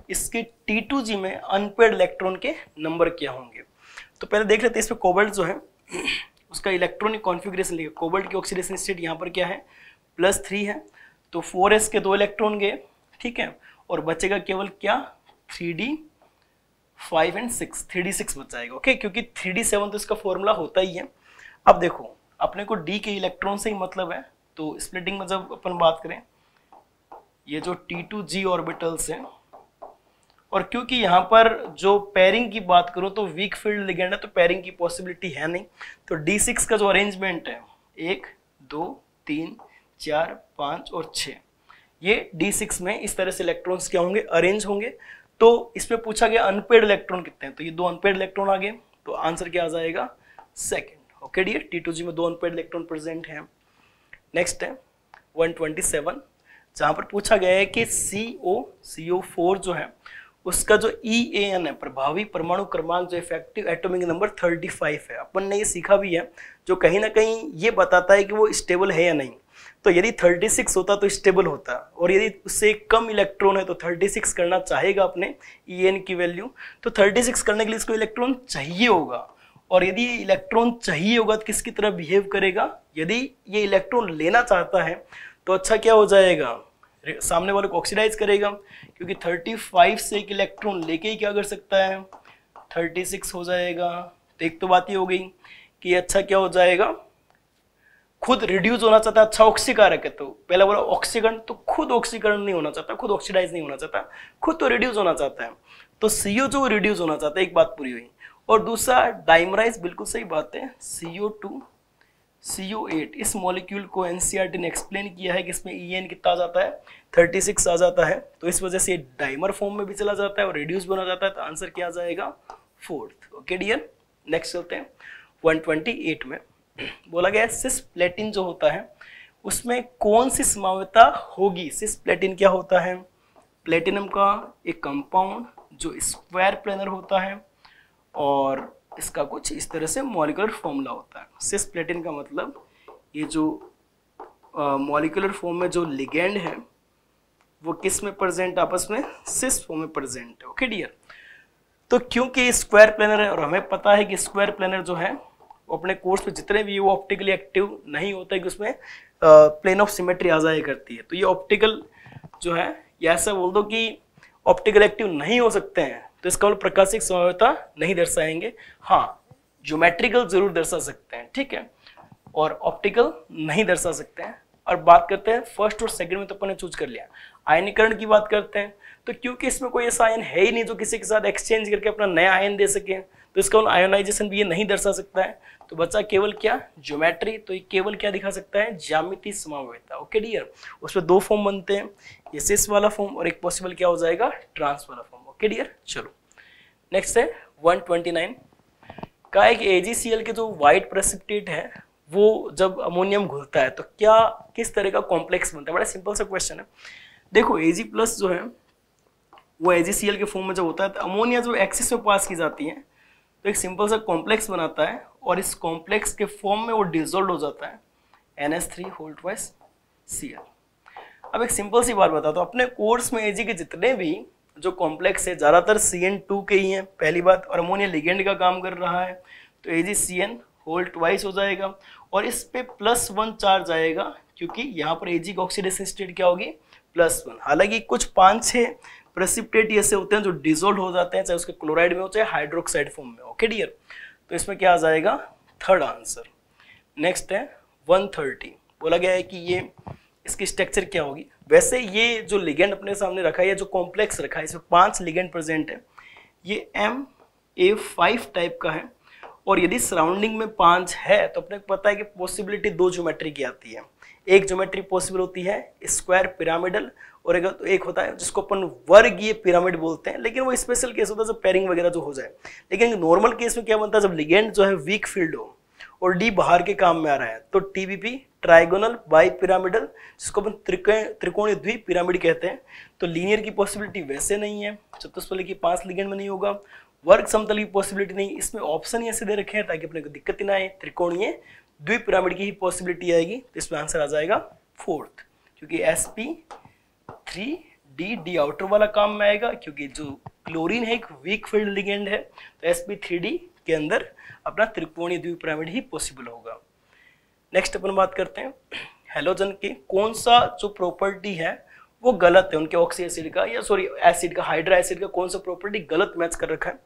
इसके टी टू जी में अनपेड इलेक्ट्रॉन के नंबर क्या होंगे तो पहले देख लेते हैं इसमें कोबल्ट जो है उसका इलेक्ट्रॉनिक कॉन्फ़िगरेशन लिखा कोबल्ट की ऑक्सीडेशन स्टेट यहाँ पर क्या है प्लस थ्री है तो फोर एस के दो इलेक्ट्रॉन गए ठीक है और बचेगा केवल क्या three D five and six three D six बच जाएगा ओके क्योंकि थ्री डी सेवन तो इसका फॉर्मूला होता ही है अब देखो अपने को डी के इलेक्ट्रॉन से ही मतलब है तो स्प्लिटिंग में जब अपन बात करें ये जो टी टू जी ऑर्बिटल्स हैं और क्योंकि यहाँ पर जो पैरिंग की बात करूँ तो वीक फील्ड लिगेंड है तो पैरिंग की पॉसिबिलिटी है नहीं तो डी सिक्स का जो अरेंजमेंट है एक दो तीन चार पाँच और छः ये डी सिक्स में इस तरह से इलेक्ट्रॉन्स क्या होंगे अरेंज होंगे तो इस पर पूछा गया अनपेड इलेक्ट्रॉन कितने हैं तो ये दो अनपेड इलेक्ट्रॉन आ गए तो आंसर क्या आ जाएगा second okay D T two G में दो अनपेड इलेक्ट्रॉन प्रेजेंट हैं नेक्स्ट है 127 जहाँ पर पूछा गया है कि सी ओ सी ओ फोर जो है उसका जो ई ए एन है प्रभावी परमाणु क्रमांक जो इफेक्टिव एटॉमिक नंबर 35 है अपन ने ये सीखा भी है जो कहीं ना कहीं ये बताता है कि वो स्टेबल है या नहीं तो यदि 36 होता तो स्टेबल होता और यदि उससे कम इलेक्ट्रॉन है तो 36 करना चाहेगा अपने ई e एन की वैल्यू तो 36 करने के लिए इसको इलेक्ट्रॉन चाहिए होगा और यदि इलेक्ट्रॉन चाहिए होगा तो किसकी तरह बिहेव करेगा यदि ये इलेक्ट्रॉन लेना चाहता है तो अच्छा क्या हो जाएगा सामने वाले को ऑक्सीडाइज करेगा क्योंकि 35 से एक इलेक्ट्रॉन लेके ही क्या कर सकता है 36 हो जाएगा तो एक तो बात ये हो गई कि अच्छा क्या हो जाएगा खुद रिड्यूस होना चाहता है अच्छा ऑक्सीकारक है तो पहला बोला ऑक्सीकरण तो खुद ऑक्सीकरण नहीं होना चाहता खुद ऑक्सीडाइज नहीं होना चाहता खुद तो रिड्यूस होना चाहता है तो सीओ जो रिड्यूस होना चाहता है एक बात पूरी हुई और दूसरा डाइमराइज बिल्कुल सही बात है C O two C U eight इस मॉलिक्यूल को एन सी आर टी ने एक्सप्लेन किया है कि इसमें ई e एन कितना आ जाता है थर्टी सिक्स आ जाता है तो इस वजह से डाइमर फॉर्म में भी चला जाता है और रिड्यूस बना जाता है तो आंसर क्या आ जाएगा फोर्थ ओके डियर नेक्स्ट चलते हैं वन ट्वेंटी एट में बोला गया सिस प्लेटिन जो होता है उसमें कौन सी समावता होगी सिस प्लेटिन क्या होता है प्लेटिनम का एक कंपाउंड जो स्क्वायर प्लेनर होता है और इसका कुछ इस तरह से मॉलिकुलर फॉर्मूला होता है सिस प्लेटिन का मतलब ये जो मॉलिकुलर फॉर्म में जो लिगेंड है वो किस में प्रेजेंट आपस में सिस फॉर्म में प्रेजेंट है ओके डियर तो क्योंकि स्क्वायर प्लेनर है और हमें पता है कि स्क्वायर प्लेनर जो है वो अपने कोर्स में जितने भी वो ऑप्टिकली एक्टिव नहीं है कि उसमें प्लेन ऑफ सिमेट्री आ जाया करती है तो ये ऑप्टिकल जो है ऐसा बोल दो कि ऑप्टिकल एक्टिव नहीं हो सकते हैं तो इसका वो प्रकाशिक समयता नहीं दर्शाएंगे हाँ ज्योमेट्रिकल जरूर दर्शा सकते हैं ठीक है और ऑप्टिकल नहीं दर्शा सकते हैं और बात करते हैं फर्स्ट और सेकंड में तो अपने चूज कर लिया आयनीकरण की बात करते हैं तो क्योंकि इसमें कोई ऐसा आयन है ही नहीं जो किसी के साथ एक्सचेंज करके अपना नया आयन दे सके तो इसका उन आयोनाइजेशन भी ये नहीं दर्शा सकता है तो बच्चा केवल क्या ज्योमेट्री तो ये केवल क्या दिखा सकता है जामिति समावयता ओके डियर उसमें दो फॉर्म बनते हैं ये सिस वाला फॉर्म और एक पॉसिबल क्या हो जाएगा ट्रांस वाला फॉर्म क्लियर चलो नेक्स्ट है 129 का एक एजीसीएल के जो वाइट प्रेसिपिटेट है वो जब अमोनियम घुलता है तो क्या किस तरह का कॉम्प्लेक्स बनता है बड़ा सिंपल सा क्वेश्चन है देखो एजी प्लस जो है वो एजीसीएल के फॉर्म में जब होता है तो अमोनिया जो एक्सिस में पास की जाती है तो एक सिंपल सा कॉम्प्लेक्स बनाता है और इस कॉम्प्लेक्स के फॉर्म में वो डिजोल्व हो जाता है N S three hold wise C अब एक सिंपल सी बात बताता हूँ अपने कोर्स में एजी के जितने भी जो कॉम्प्लेक्स है ज़्यादातर सी एन टू के ही हैं पहली बात और अमोनिया लिगेंड का काम कर रहा है तो A G C N hole twice हो जाएगा और इस पर प्लस वन चार्ज आएगा क्योंकि यहाँ पर एजिक ऑक्सीडेशन स्टेट क्या होगी प्लस वन हालांकि कुछ पाँच छः प्रेसिप्टेट ऐसे होते हैं जो डिजोल्व हो जाते हैं चाहे उसके क्लोराइड में हो चाहे हाइड्रोक्साइड फॉर्म में ओके डियर तो इसमें क्या आ जाएगा थर्ड आंसर नेक्स्ट है 130 बोला गया है कि ये इसकी स्ट्रक्चर क्या होगी वैसे ये जो लिगेंड अपने सामने रखा है जो कॉम्प्लेक्स रखा है इसमें पांच लिगेंड प्रेजेंट है ये एम ए फाइव टाइप का है और यदि सराउंडिंग में पांच है तो अपने को पता है कि पॉसिबिलिटी दो ज्योमेट्री की आती है एक ज्योमेट्री पॉसिबल होती है स्क्वायर पिरामिडल और एक, तो एक होता है जिसको अपन वर्ग ये पिरामिड बोलते हैं लेकिन वो स्पेशल केस होता है जब पेरिंग वगैरह जो हो जाए लेकिन नॉर्मल केस में क्या बनता है जब लिगेंड जो है वीक फील्ड हो और डी बाहर के काम में आ रहा है तो टीबीपी ट्राइगोनल बाई पिरामिडल जिसको अपन त्रिकोणीय द्वि पिरामिड कहते हैं तो लीनियर की पॉसिबिलिटी वैसे नहीं है चतुष्पल की पांच लिगेंड में नहीं होगा वर्क समतल की पॉसिबिलिटी नहीं इसमें ऑप्शन ही ऐसे दे रखे हैं ताकि अपने को दिक्कत ही ना आए त्रिकोणीय द्वि पिरामिड की ही पॉसिबिलिटी आएगी तो इसमें आंसर आ जाएगा फोर्थ क्योंकि S P three D D outer वाला काम में आएगा क्योंकि जो क्लोरीन है एक वीक फील्ड लिगेंड है तो एस पी थ्री डी के अंदर अपना त्रिकोणीय द्वीप पिरामिड ही पॉसिबल होगा नेक्स्ट अपन बात करते हैं हेलोजन की कौन सा जो प्रॉपर्टी है वो गलत है उनके ऑक्सी एसिड का या सॉरी एसिड का हाइड्रा एसिड का कौन सा प्रॉपर्टी गलत मैच कर रखा है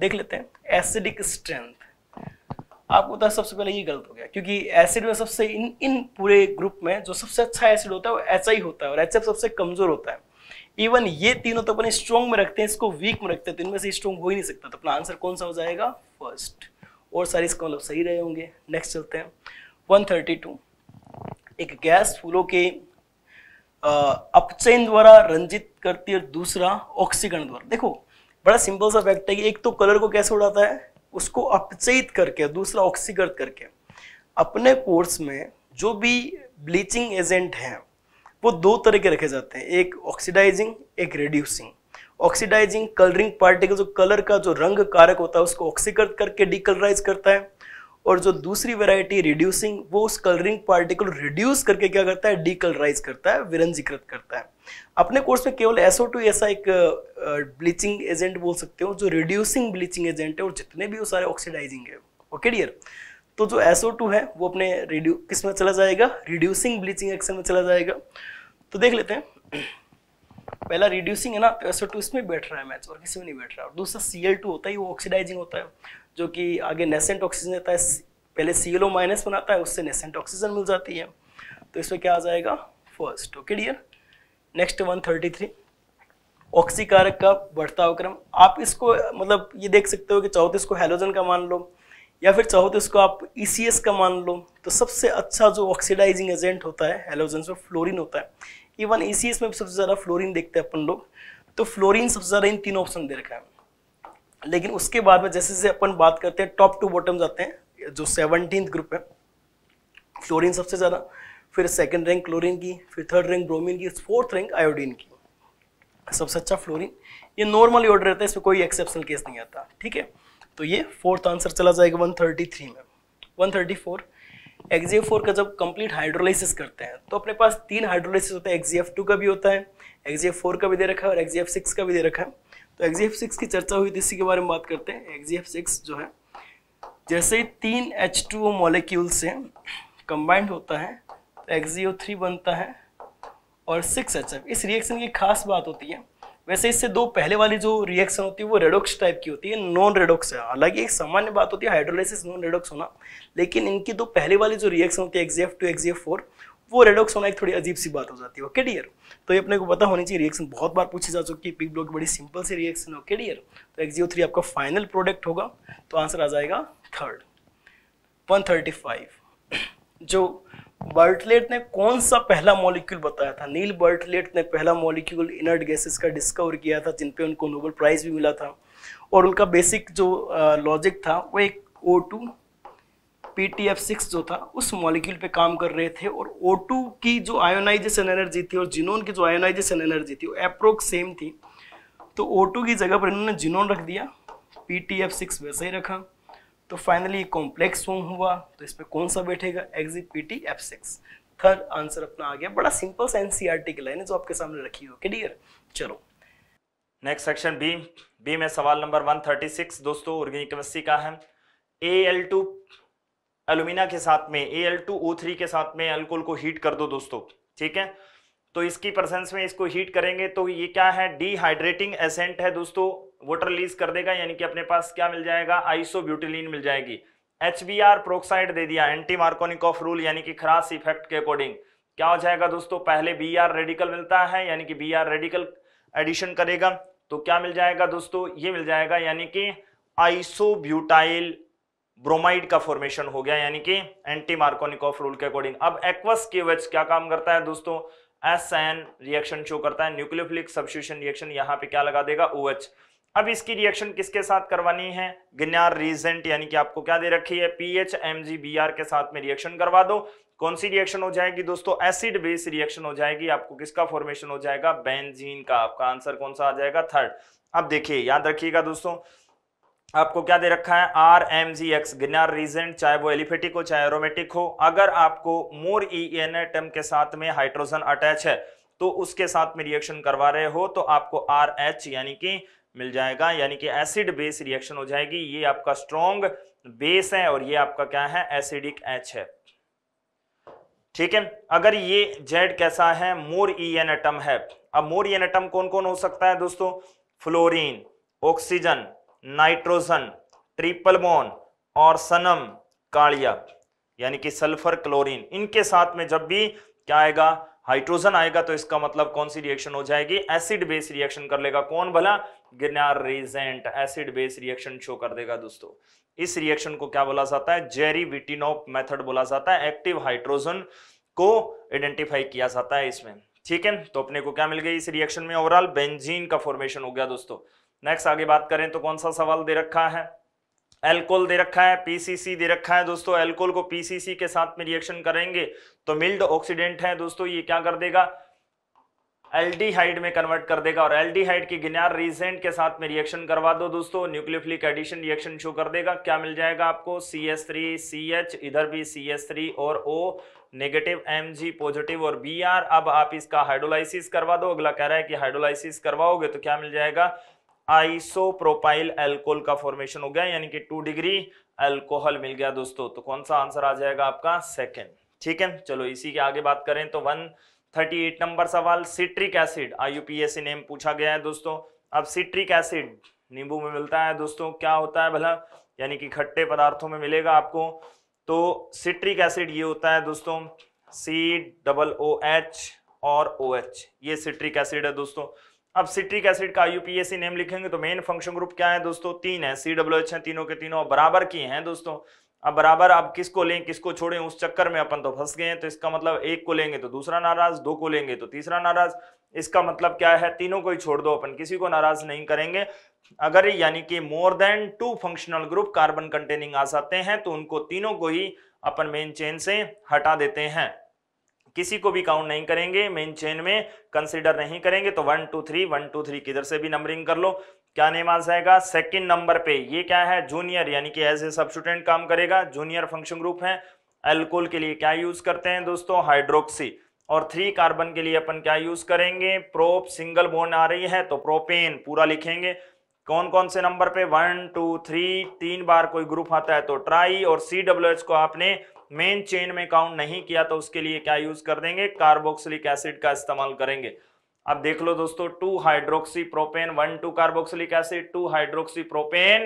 देख लेते हैं एसिडिक स्ट्रेंथ आपको पता है सबसे पहले ये गलत हो गया क्योंकि एसिड में सबसे इन इन पूरे ग्रुप में जो सबसे अच्छा एसिड होता है वो एच ही होता है और एच सबसे कमजोर होता है इवन ये तीनों तो अपने स्ट्रॉन्ग में रखते हैं इसको वीक में रखते हैं तो इनमें से स्ट्रॉन्ग हो ही नहीं सकता तो अपना आंसर कौन सा हो जाएगा फर्स्ट और सारे इसका मतलब सही रहे होंगे नेक्स्ट चलते हैं 132 एक गैस फूलों के अपचयन द्वारा रंजित करती है दूसरा ऑक्सीकरण द्वारा देखो बड़ा सिंपल सा फैक्ट है कि एक तो कलर को कैसे उड़ाता है उसको अपचयित करके दूसरा ऑक्सीकृत करके अपने कोर्स में जो भी ब्लीचिंग एजेंट हैं वो दो तरह के रखे जाते हैं एक ऑक्सीडाइजिंग एक रिड्यूसिंग ऑक्सीडाइजिंग कलरिंग पार्टिकल जो कलर का जो रंग कारक होता है उसको ऑक्सीकृत करके डिकलराइज करता है और जो दूसरी वेराइटी रिड्यूसिंग वो उस कलरिंग पार्टिकल रिड्यूस करके क्या करता है डिकलराइज करता है विरंजीकृत करता है अपने कोर्स में केवल एसओ टू ऐसा एक ब्लीचिंग एजेंट बोल सकते हो जो रिड्यूसिंग ब्लीचिंग एजेंट है और जितने भी वो सारे ऑक्सीडाइजिंग है ओके डियर तो जो SO2 है वो अपने रिड्यू किस में चला जाएगा रिड्यूसिंग ब्लीचिंग एक्शन में चला जाएगा तो देख लेते हैं पहला रिड्यूसिंग है ना तो एसओ टू इसमें बैठ रहा है मैच और किसी में नहीं बैठ रहा और दूसरा सी एल टू होता है वो ऑक्सीडाइजिंग होता है जो कि आगे नेसेंट ऑक्सीजन देता है पहले सी एल ओ माइनस बनाता है उससे नेसेंट ऑक्सीजन मिल जाती है तो इसमें क्या आ जाएगा first okay dear next one thirty three ऑक्सीकारक का बढ़ता हुआ क्रम आप इसको मतलब ये देख सकते हो कि चौथे तो इसको हेलोजन का मान लो या फिर चाहो तो इसको आप ई e का मान लो तो सबसे अच्छा जो ऑक्सीडाइजिंग एजेंट होता है हेलोजेंस में फ्लोरिन होता है इवन ई e में भी सबसे ज़्यादा फ्लोरिन देखते हैं अपन लोग तो फ्लोरिन सबसे ज़्यादा इन तीन ऑप्शन दे रखा है लेकिन उसके बाद में जैसे जैसे अपन बात करते हैं टॉप टू बॉटम जाते हैं जो सेवनटीन ग्रुप है फ्लोरिन सबसे ज़्यादा फिर सेकेंड रैंक क्लोरिन की फिर थर्ड रैंक ब्रोमिन की फोर्थ रैंक आयोडीन की सबसे अच्छा फ्लोरिन ये नॉर्मली ऑर्डर रहता है इसमें कोई एक्सेप्शनल केस नहीं आता ठीक है तो ये फोर्थ आंसर चला जाएगा 133 में 134 थर्टी फोर का जब कंप्लीट हाइड्रोलाइसिस करते हैं तो अपने पास तीन हाइड्रोलाइसिस होते हैं एफ टू का भी होता है एफ फोर का भी दे रखा है और एफ सिक्स का भी दे रखा है तो एफ सिक्स की चर्चा हुई थी इसी के बारे में बात करते हैं एफ सिक्स जो है जैसे ही तीन एच टू मोलिक्यूल से कंबाइंड होता है तो ओ थ्री बनता है और सिक्स एच एफ इस रिएक्शन की खास बात होती है वैसे इससे दो पहले वाली जो रिएक्शन होती है वो रेडोक्स टाइप की होती है नॉन रेडोक्स है हालांकि एक सामान्य बात होती है हाइड्रोलाइसिस नॉन रेडोक्स होना लेकिन इनकी दो पहले वाली जो रिएक्शन होती है एक्जीएफ टू एक्जीएफ फोर वो रेडोक्स होना एक थोड़ी अजीब सी बात हो जाती है ओके डियर तो ये अपने को पता होनी चाहिए रिएक्शन बहुत बार पूछी जा चुकी है पिक ब्लॉक बड़ी सिंपल सी रिएक्शन ओके डियर तो एक्जीओ थ्री आपका फाइनल प्रोडक्ट होगा तो आंसर आ जाएगा थर्ड 135 जो बर्टलेट ने कौन सा पहला मॉलिक्यूल बताया था नील बर्टलेट ने पहला मॉलिक्यूल इनर्ट गैसेस का डिस्कवर किया था जिनपे उनको नोबल प्राइज भी मिला था और उनका बेसिक जो लॉजिक था वो एक O two P T F six जो था उस मॉलिक्यूल पे काम कर रहे थे और ओ की जो आयोनाइजेशन एनर्जी थी और जिनोन की जो आयोनाइजेशन एनर्जी थी वो अप्रोक्स सेम थी तो ओ की जगह पर इन्होंने जिनोन रख दिया पी टी एफ सिक्स वैसे ही रखा तो फाइनली कॉम्प्लेक्स फॉर्म हुआ तो इस पर कौन सा बैठेगा exit P T F six third answer अपना आ गया बड़ा सिंपल सा एनसीईआरटी e की लाइन है जो आपके सामने रखी हो क्लियर चलो नेक्स्ट सेक्शन बी बी में सवाल नंबर 136 दोस्तों ऑर्गेनिक केमिस्ट्री का है ए एल टू एलुमिना के साथ में A L two O three के साथ में अल्कोहल को हीट कर दो दोस्तों ठीक है तो इसकी प्रसेंस में इसको हीट करेंगे तो ये क्या है डिहाइड्रेटिंग एसेंट है दोस्तों वोटर रिलीज कर देगा यानी कि अपने पास क्या मिल जाएगा आइसोब्यूटिलीन मिल जाएगी एच बी आर प्रोक्साइड दे दिया एंटी ऑफ रूल यानी कि खरास इफेक्ट के अकॉर्डिंग क्या हो जाएगा दोस्तों पहले बी आर रेडिकल मिलता है यानी कि बी आर रेडिकल एडिशन करेगा तो क्या मिल जाएगा दोस्तों ये मिल जाएगा यानी कि आइसोब्यूटाइल ब्रोमाइड का फॉर्मेशन हो गया यानी कि एंटी मार्कोनिक ऑफ रूल के अकॉर्डिंग अब एक्वस क्यूएच क्या काम करता है दोस्तों एस एन रिएक्शन शो करता है न्यूक्लियोफिलिक सब्सिट्यूशन रिएक्शन यहाँ पे क्या लगा देगा ओ OH. अब इसकी रिएक्शन किसके साथ करवानी है गिनार रीजेंट यानी कि आपको क्या दे रखी है पीएच एमजीबीआर के साथ में रिएक्शन करवा दो कौन सी रिएक्शन हो जाएगी दोस्तों एसिड बेस रिएक्शन हो जाएगी आपको किसका फॉर्मेशन हो जाएगा बेंजीन का आपका आंसर कौन सा आ जाएगा थर्ड अब देखिए याद रखिएगा दोस्तों आपको क्या दे रखा है R M G X Grignard reagent चाहे वो एलिफेटिक हो चाहे एरोमेटिक हो अगर आपको मोर ई एन एटम के साथ में हाइड्रोजन अटैच है तो उसके साथ में रिएक्शन करवा रहे हो तो आपको आर एच यानी कि मिल जाएगा यानी कि एसिड बेस रिएक्शन हो जाएगी ये आपका स्ट्रॉन्ग बेस है और ये आपका क्या है एसिडिक एच है ठीक है अगर ये जेड कैसा है मोर ई एन एटम है अब मोर ई एन एटम कौन कौन हो सकता है दोस्तों fluorine oxygen nitrogen triple bond और सनम कालिया यानी कि सल्फर क्लोरीन इनके साथ में जब भी क्या आएगा हाइड्रोजन आएगा तो इसका मतलब कौन सी रिएक्शन हो जाएगी एसिड बेस रिएक्शन कर लेगा कौन भला Grignard reagent acid base reaction show कर देगा दोस्तों इस रिएक्शन को क्या बोला जाता है जेरी विटिनोप मेथड बोला जाता है एक्टिव हाइड्रोजन को आइडेंटिफाई किया जाता है इसमें ठीक है तो अपने को क्या मिल गया इस रिएक्शन में ओवरऑल बेंजीन का फॉर्मेशन हो गया दोस्तों नेक्स्ट आगे बात करें तो कौन सा सवाल दे रखा है एल्कोल दे रखा है पीसीसी दे रखा है दोस्तों एल्कोल को पीसीसी के साथ में रिएक्शन करेंगे तो मिल्ड ऑक्सीडेंट है दोस्तों ये क्या कर देगा एल्डिहाइड में कन्वर्ट कर देगा और एल्डिहाइड की गिनार रीजेंट के साथ में रिएक्शन करवा दो दोस्तों न्यूक्लियोफिलिक एडिशन रिएक्शन शो कर देगा क्या मिल जाएगा आपको C S three C H इधर भी सी एस थ्री और O negative M G positive और बी आर अब आप इसका हाइड्रोलाइसिस करवा दो अगला कह रहा है कि हाइड्रोलाइसिस करवाओगे तो क्या मिल जाएगा आइसोप्रोपाइल एल्कोहल का फॉर्मेशन हो गया यानी कि टू डिग्री एल्कोहल मिल गया दोस्तों तो कौन सा आंसर आ जाएगा आपका सेकेंड ठीक है चलो इसी के आगे बात करें तो वन थर्टी एट नंबर सवाल सिट्रिक एसिड आईयूपीएससी नेम पूछा गया है दोस्तों अब सिट्रिक एसिड नींबू में मिलता है दोस्तों क्या होता है भला यानी कि खट्टे पदार्थों में मिलेगा आपको तो सिट्रिक एसिड ये होता है दोस्तों सी डबल ओ एच और ओ एच ये सिट्रिक एसिड है दोस्तों अब सिट्रिक एसिड का यूपीएससी नेम लिखेंगे तो मेन फंक्शन ग्रुप क्या है दोस्तों तीन है सी डब्ल्यू एच है तीनों के तीनों बराबर की हैं दोस्तों अब बराबर आप किसको लें किसको छोड़ें उस चक्कर में अपन तो फंस गए हैं तो इसका मतलब एक को लेंगे तो दूसरा नाराज दो को लेंगे तो तीसरा नाराज इसका मतलब क्या है तीनों को ही छोड़ दो अपन किसी को नाराज नहीं करेंगे अगर यानी कि more than two functional group carbon containing आ जाते हैं तो उनको तीनों को ही अपन मेन चेन से हटा देते हैं किसी को भी काउंट नहीं करेंगे मेन चेन में कंसिडर नहीं करेंगे तो one two three one two three किधर से भी नंबरिंग कर लो क्या नेम आ जाएगा सेकंड नंबर पे ये क्या है जूनियर यानी कि एज ए सब्सटूडेंट काम करेगा जूनियर फंक्शन ग्रुप है एल्कोल के लिए क्या यूज करते हैं दोस्तों हाइड्रोक्सी और थ्री कार्बन के लिए अपन क्या यूज करेंगे प्रोप सिंगल बोन आ रही है तो प्रोपेन पूरा लिखेंगे कौन कौन से नंबर पे वन टू थ्री तीन बार कोई ग्रुप आता है तो ट्राई और सी डब्ल्यू एच को आपने मेन चेन में काउंट नहीं किया तो उसके लिए क्या यूज कर देंगे कार्बोक्सिलिक एसिड का इस्तेमाल करेंगे अब देख लो दोस्तों two hydroxy propane one two carboxylic acid two hydroxy propane